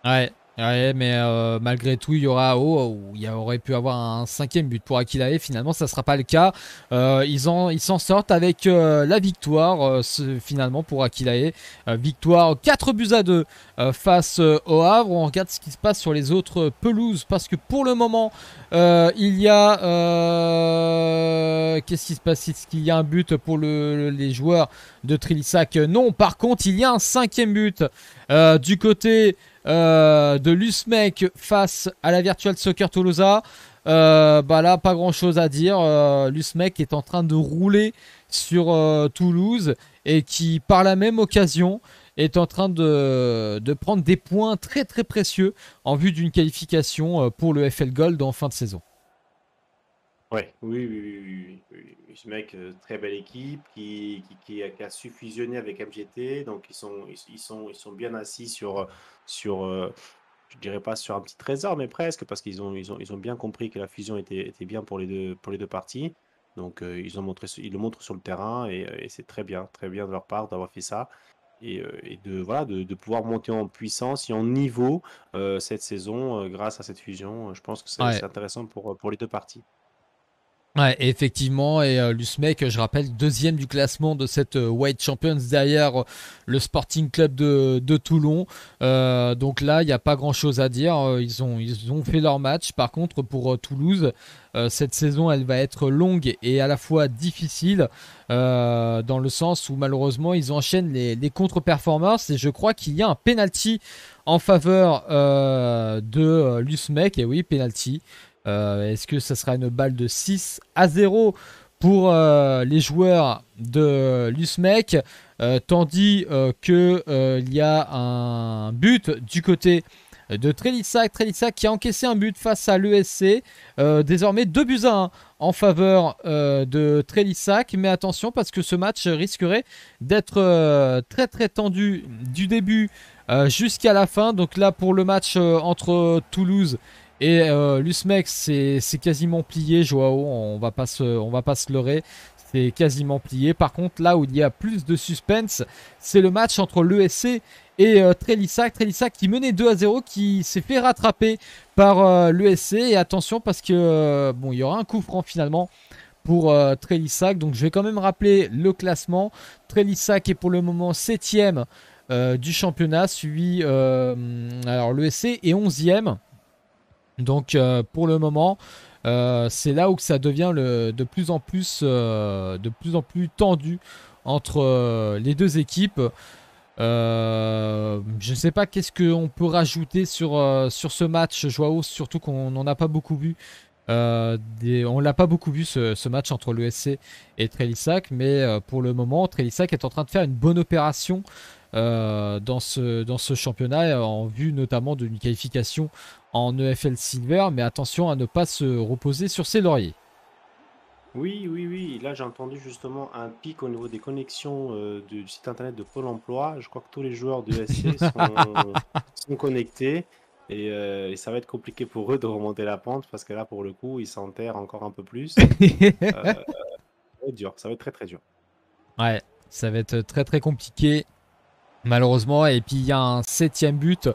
Ouais, Ouais, mais euh, malgré tout, il y aura oh, oh il y aurait pu avoir un cinquième but pour Akilae. Finalement, ça ne sera pas le cas. Euh, ils s'en sortent avec euh, la victoire finalement pour Akilae. victoire 4 buts à 2 face au Havre. On regarde ce qui se passe sur les autres pelouses parce que pour le moment, il y a qu'est-ce qui se passe Est-ce qu'il y a un but pour les joueurs de Trilissac Non. Par contre, il y a un cinquième but du côté euh, de l'USMEC face à la Virtual Soccer Toulouse euh, bah là, pas grand chose à dire. Euh, L'USMEC est en train de rouler sur Toulouse et qui, par la même occasion, est en train de, de prendre des points très très précieux en vue d'une qualification pour le FL Gold en fin de saison. Ouais. Oui, oui, oui, Ce mec, euh, très belle équipe qui, qui, a, su fusionner avec MGT. Donc, ils sont, ils, sont, ils sont bien assis sur, sur euh, je dirais pas sur un petit trésor, mais presque, parce qu'ils ont, ils ont, bien compris que la fusion était, bien pour les deux, pour les deux parties. Donc, euh, ils, ont montré, le montrent sur le terrain et, c'est très bien, très bien de leur part d'avoir fait ça. Et, de, voilà, de, pouvoir monter en puissance et en niveau cette saison grâce à cette fusion. Je pense que c'est intéressant pour, pour les deux parties effectivement, et euh, Lusmec, je rappelle, deuxième du classement de cette euh, White Champions derrière euh, le Sporting Club de, Toulon. donc là, il n'y a pas grand-chose à dire. Ils ont, ils ont fait leur match. Par contre, pour Toulouse, cette saison, elle va être longue et à la fois difficile, dans le sens où malheureusement, ils enchaînent les, les contre-performances. Et je crois qu'il y a un penalty en faveur de Lusmec. Et oui, penalty. Euh, est-ce que ça sera une balle de 6 à 0 pour euh, les joueurs de l'USMEC euh, Tandis que qu'il y a un but du côté de Trelitsac. Trelitsac qui a encaissé un but face à l'ESC. désormais 2 buts à 1 en faveur de Trélissac, Mais attention parce que ce match risquerait d'être très très tendu du début jusqu'à la fin. Donc là pour le match entre Toulouse et euh, l'USMEX, c'est quasiment plié, Joao. On va pas on va pas se leurrer. C'est quasiment plié. Par contre, là où il y a plus de suspense, c'est le match entre l'ESC et euh, Trélissac. qui menait 2 à 0, qui s'est fait rattraper par euh, l'ESC. Et attention, parce que euh, bon, il y aura un coup franc finalement pour euh, Donc je vais quand même rappeler le classement. Trélissac est pour le moment 7 du championnat, suivi. alors l'ESC est 11e. Donc euh, pour le moment, euh, c'est là où ça devient le, de, plus en plus, euh, de plus en plus tendu entre les deux équipes. je ne sais pas qu'est-ce qu'on peut rajouter sur, sur ce match, Joao, surtout qu'on n'en a pas beaucoup vu. on l'a pas beaucoup vu ce, match entre l'ESC et Trellisac. mais pour le moment, Trellisac est en train de faire une bonne opération dans, ce, dans ce championnat en vue notamment d'une qualification en EFL Silver, mais attention à ne pas se reposer sur ses lauriers. Oui, oui, oui. Là, j'ai entendu justement un pic au niveau des connexions euh, du site internet de Pôle emploi. Je crois que tous les joueurs de SC e sont, connectés euh, et, ça va être compliqué pour eux de remonter la pente parce que là, pour le coup, ils s'enterrent encore un peu plus. Euh, ça dur. Ça va être très, très dur. Ouais, ça va être très, très compliqué malheureusement. Et puis il y a un septième but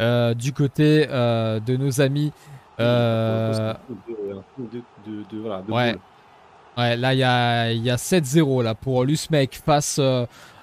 euh, du côté euh, de nos amis. Euh, ouais. ouais. là il y a, y a 7-0 là pour Lusmec face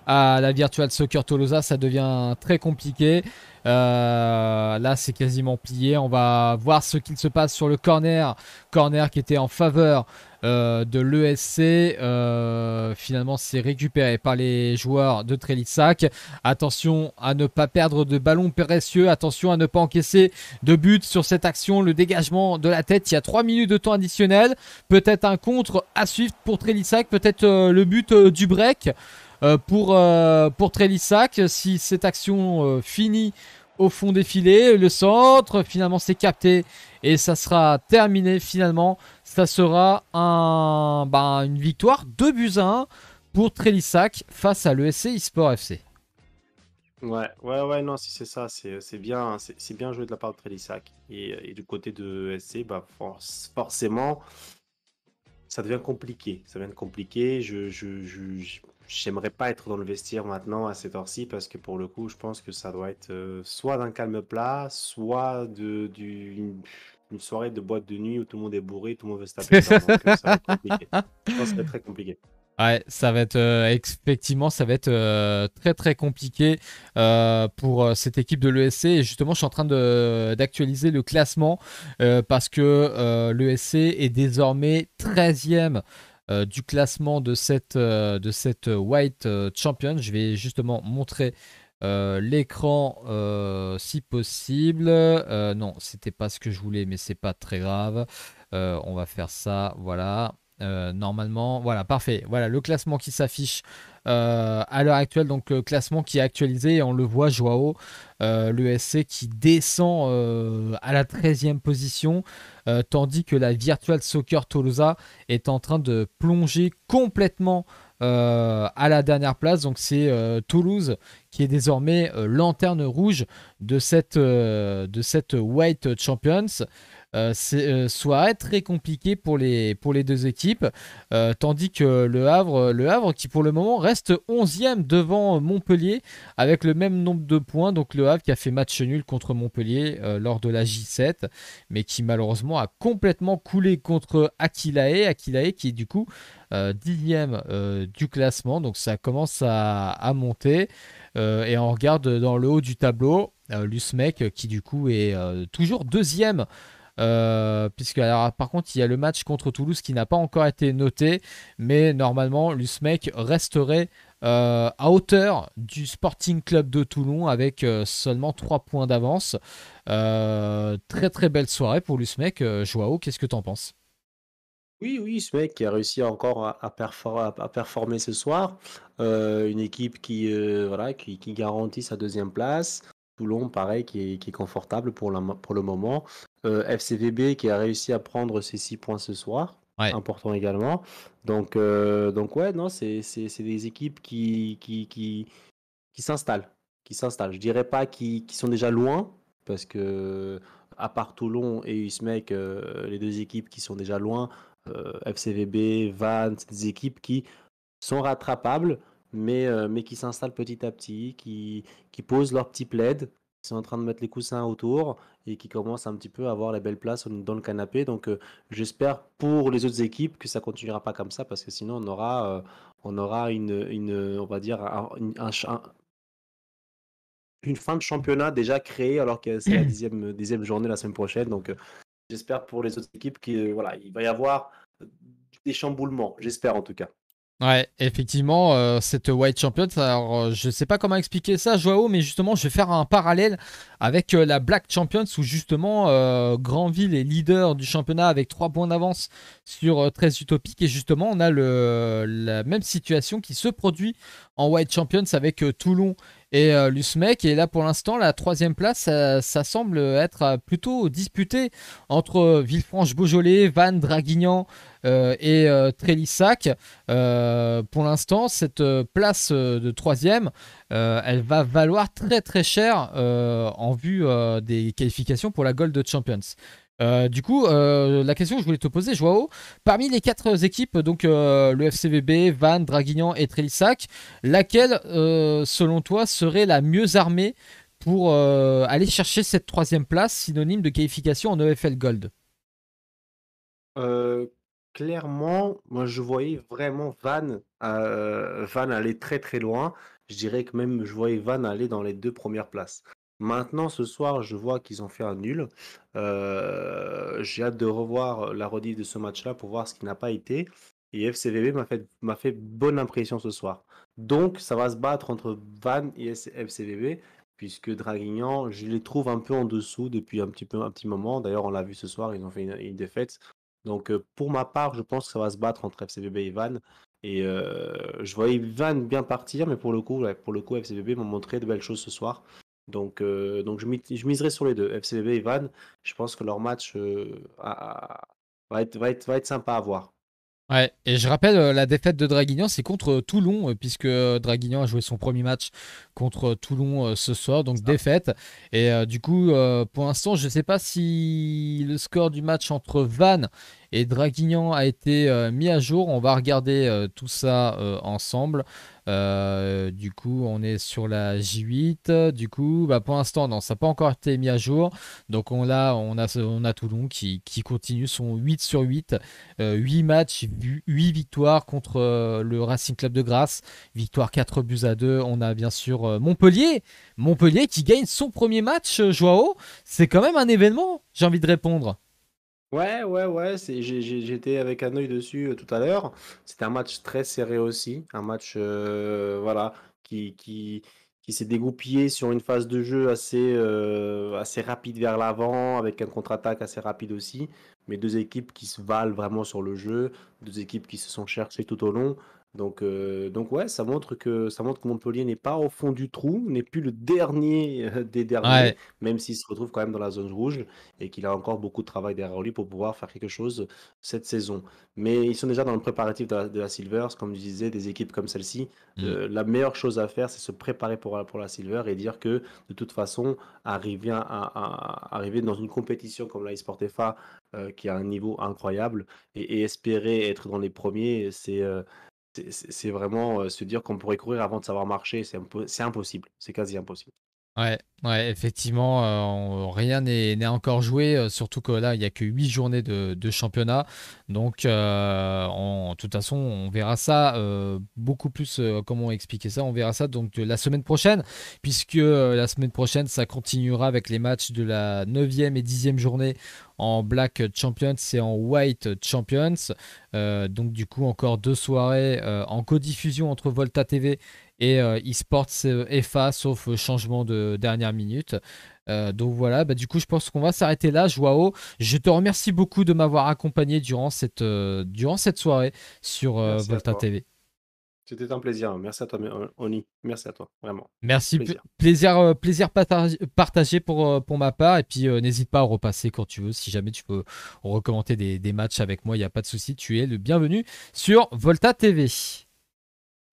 à la Virtual Soccer Tolosa, ça devient très compliqué. là, c'est quasiment plié. On va voir ce qu'il se passe sur le corner. Corner qui était en faveur euh, de l'ESC euh, finalement c'est récupéré par les joueurs de Trellisac Attention à ne pas perdre de ballon précieux, attention à ne pas encaisser de but sur cette action, le dégagement de la tête, il y a 3 minutes de temps additionnel, peut-être un contre à suivre pour Trellisac peut-être euh, le but du break pour, pour Trelissac si cette action finit au fond des filets, le centre, finalement c'est capté et ça sera terminé finalement. Ça sera un, bah, une victoire 2 buts 1 pour Trélissac face à l'ESC eSport FC. Ouais, ouais, ouais, non, si c'est ça, c'est bien, hein, c'est bien joué de la part de Trélissac. Et, euh, du côté de SC, bah, forcément, ça devient compliqué. Ça devient compliqué. Je, je, je, j'aimerais pas être dans le vestiaire maintenant à cette heure-ci parce que pour le coup, je pense que ça doit être euh, soit d'un calme plat, soit de, d'une soirée de boîte de nuit où tout le monde est bourré, tout le monde veut se taper. ça, euh, compliqué. Je pense que ça va être très compliqué. Ouais, ça va être euh, effectivement, ça va être très très compliqué pour cette équipe de l'ESC. Et justement, je suis en train d'actualiser le classement parce que l'ESC est désormais 13e euh, du classement de cette, euh, de cette euh, White Champion. Je vais justement montrer l'écran si possible. non, c'était pas ce que je voulais, mais c'est pas très grave. on va faire ça, voilà. Euh, normalement, voilà, parfait. Voilà le classement qui s'affiche euh, à l'heure actuelle. Donc, le euh, classement qui est actualisé, et on le voit, Joao, l'ESC qui descend à la 13e position, tandis que la Virtual Soccer Toulouse est en train de plonger complètement à la dernière place. Donc c'est Toulouse qui est désormais lanterne rouge de cette, de cette White Champions. Euh, euh, soit très compliqué pour les, pour les deux équipes. Euh, tandis que le Havre, le Havre, qui pour le moment reste 11e devant Montpellier avec le même nombre de points. Donc le Havre qui a fait match nul contre Montpellier lors de la J7, mais qui malheureusement a complètement coulé contre Aquilae. Aquilae qui est du coup 10ème du classement. Donc ça commence à, monter. et on regarde dans le haut du tableau Lusmec qui du coup est toujours deuxième euh, puisque par contre, il y a le match contre Toulouse qui n'a pas encore été noté, mais normalement, l'USMEC resterait euh, à hauteur du Sporting Club de Toulon avec euh, seulement 3 points d'avance. très très belle soirée pour l'USMEC. Joao, qu'est-ce que tu en penses oui, oui, qui a réussi encore à, performer ce soir. une équipe qui, garantit sa deuxième place. Toulon, pareil, qui est, confortable pour, le moment. Euh, FCVB qui a réussi à prendre ses six points ce soir. Important également. Donc, euh, donc ouais, non, c'est des équipes qui, qui, qui, s'installent. Qui s'installent. Je dirais pas qui, sont déjà loin, parce que à part Toulon et Usmec, euh, les deux équipes qui sont déjà loin, FCVB, Vannes, des équipes qui sont rattrapables, euh, mais, qui s'installent petit à petit, qui, qui posent leur petit plaid, qui sont en train de mettre les coussins autour et qui commencent un petit peu à avoir la belle place dans le canapé. Donc euh, j'espère pour les autres équipes que ça continuera pas comme ça parce que sinon on aura, euh, on aura une, on va dire, un, une fin de championnat déjà créée alors que c'est la dixième, dixième journée la semaine prochaine. Donc j'espère pour les autres équipes qu'il voilà, il va y avoir des chamboulements, j'espère en tout cas. Ouais, effectivement, euh, cette White Champions, alors je euh, je sais pas comment expliquer ça, Joao, mais justement, je vais faire un parallèle avec euh, la Black Champions où justement Granville est leader du championnat avec 3 points d'avance sur 13 utopiques et justement, on a le, la même situation qui se produit en White Champions avec Toulon et euh, l'USMEC est là pour l'instant, la troisième place, ça, semble être euh, plutôt disputé entre euh, Villefranche-Beaujolais, Van Draguignan et euh, Trélissac. pour l'instant, cette place de troisième, elle va valoir très très cher en vue des qualifications pour la Gold Champions. Euh, du coup, euh, la question que je voulais te poser, Joao, parmi les quatre équipes, donc euh, le FCVB, Van, Draguignan et Trélissac, laquelle, selon toi, serait la mieux armée pour aller chercher cette troisième place, synonyme de qualification en EFL Gold Clairement, moi je voyais vraiment Van, Van aller très très loin. Je dirais que même je voyais Van aller dans les deux premières places. Maintenant, ce soir, je vois qu'ils ont fait un nul. Euh, j'ai hâte de revoir la redite de ce match-là pour voir ce qui n'a pas été. Et FCVB m'a fait, bonne impression ce soir. Donc, ça va se battre entre Van et FCVB, puisque Draguignan, je les trouve un peu en dessous depuis un petit, peu, un petit moment. D'ailleurs, on l'a vu ce soir, ils ont fait une, défaite. Donc, euh, pour ma part, je pense que ça va se battre entre FCVB et Van. Et euh, je voyais Van bien partir, mais pour le coup, pour le coup, FCVB m'a montré de belles choses ce soir. Donc, euh, donc je, miserai sur les deux. FCB et Van, je pense que leur match euh, va, être, sympa à voir. Ouais, et je rappelle euh, la défaite de Draguignan, c'est contre Toulon, puisque Draguignan a joué son premier match contre Toulon ce soir, donc défaite. Et du coup, pour l'instant, je ne sais pas si le score du match entre Vannes et Draguignan a été mis à jour. On va regarder tout ça ensemble. Euh, du coup, on est sur la J8. Du coup, bah, pour l'instant, non, ça n'a pas encore été mis à jour. Donc on, a, on, a, on a Toulon qui, qui continue son 8 sur 8. 8 euh, matchs, 8 victoires contre euh, le Racing Club de Grasse. Victoire 4 buts à 2. On a bien sûr Montpellier. Montpellier qui gagne son premier match, Joao. C'est quand même un événement, j'ai envie de répondre. Ouais, ouais, ouais, j'étais avec un œil dessus euh, tout à l'heure. C'était un match très serré aussi, un match euh, voilà, qui, qui, s'est dégoupillé sur une phase de jeu assez, euh, assez rapide vers l'avant, avec un contre-attaque assez rapide aussi. Mais deux équipes qui se valent vraiment sur le jeu, deux équipes qui se sont cherchées tout au long. Donc, euh, donc ouais, ça montre que ça montre que Montpellier n'est pas au fond du trou, n'est plus le dernier euh, des derniers, même s'il se retrouve quand même dans la zone rouge et qu'il a encore beaucoup de travail derrière lui pour pouvoir faire quelque chose cette saison. Mais ils sont déjà dans le préparatif de la, Silver, comme je disais, des équipes comme celle-ci. Mm. Euh, la meilleure chose à faire, c'est se préparer pour, pour la Silver et dire que de toute façon, arriver, à, arriver dans une compétition comme la Esport FA, qui a un niveau incroyable, et, espérer être dans les premiers, c'est c'est vraiment euh, se dire qu'on pourrait courir avant de savoir marcher, c'est impossible, c'est quasi impossible. Ouais, effectivement, euh, rien n'est encore joué, euh, surtout que là, il n'y a que 8 journées de, championnat. Donc, en, euh, de toute façon, on verra ça beaucoup plus, comment expliquer ça, on verra ça donc la semaine prochaine, puisque la semaine prochaine, ça continuera avec les matchs de la 9e et 10e journée en Black Champions et en White Champions. donc, du coup, encore deux soirées en codiffusion entre Volta TV et eSports euh, euh, FA sauf euh, changement de dernière minute. donc voilà, bah, du coup je pense qu'on va s'arrêter là. Joao, je te remercie beaucoup de m'avoir accompagné durant cette, durant cette soirée sur Volta TV. C'était un plaisir. Merci à toi, Oni. Merci à toi, vraiment. Merci. Plaisir, plaisir, partagé pour, pour ma part. Et puis, n'hésite pas à repasser quand tu veux. Si jamais tu peux recommander des, des matchs avec moi, il n'y a pas de souci. Tu es le bienvenu sur Volta TV.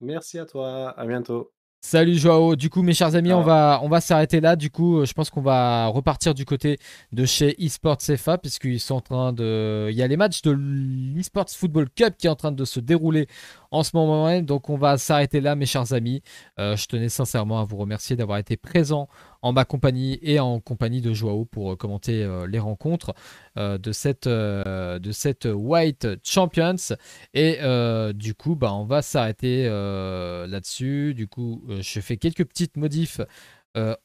Merci à toi. À bientôt. Salut Joao. Du coup, mes chers amis, on va, on va s'arrêter là. Du coup, euh, je pense qu'on va repartir du côté de chez eSports CFA, puisqu'ils sont en train de. Il y a les matchs de l'eSports Football Cup qui est en train de se dérouler en ce moment même. Donc on va s'arrêter là, mes chers amis. Euh, je tenais sincèrement à vous remercier d'avoir été présent en ma compagnie et en compagnie de Joao pour euh, commenter euh, les rencontres de, cette, de cette White Champions. Et du coup, bah, on va s'arrêter là-dessus. Du coup, je fais quelques petites modifs.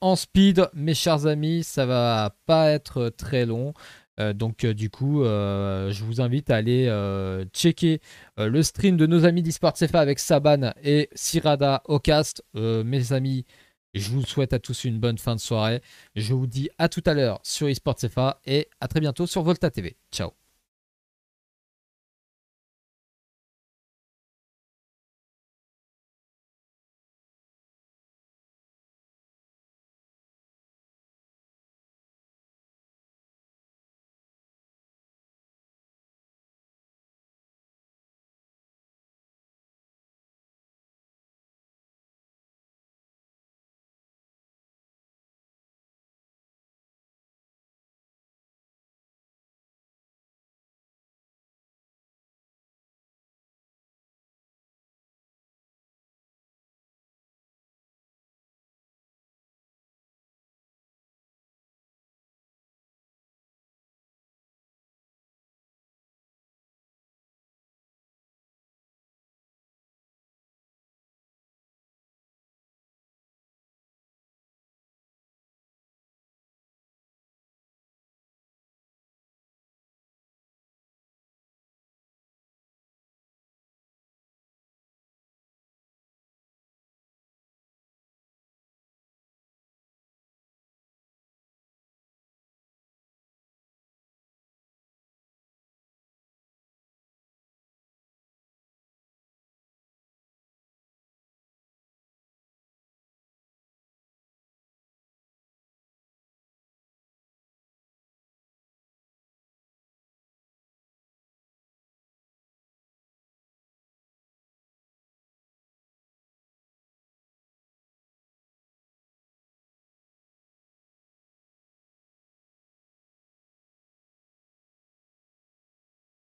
en speed, mes chers amis, ça va pas être très long. Euh, donc euh, du coup, euh, je vous invite à aller checker le stream de nos amis d'Esport CFA avec Saban et Sirada au cast. mes amis, je vous souhaite à tous une bonne fin de soirée. Je vous dis à tout à l'heure sur Esport CFA et à très bientôt sur Volta TV. Ciao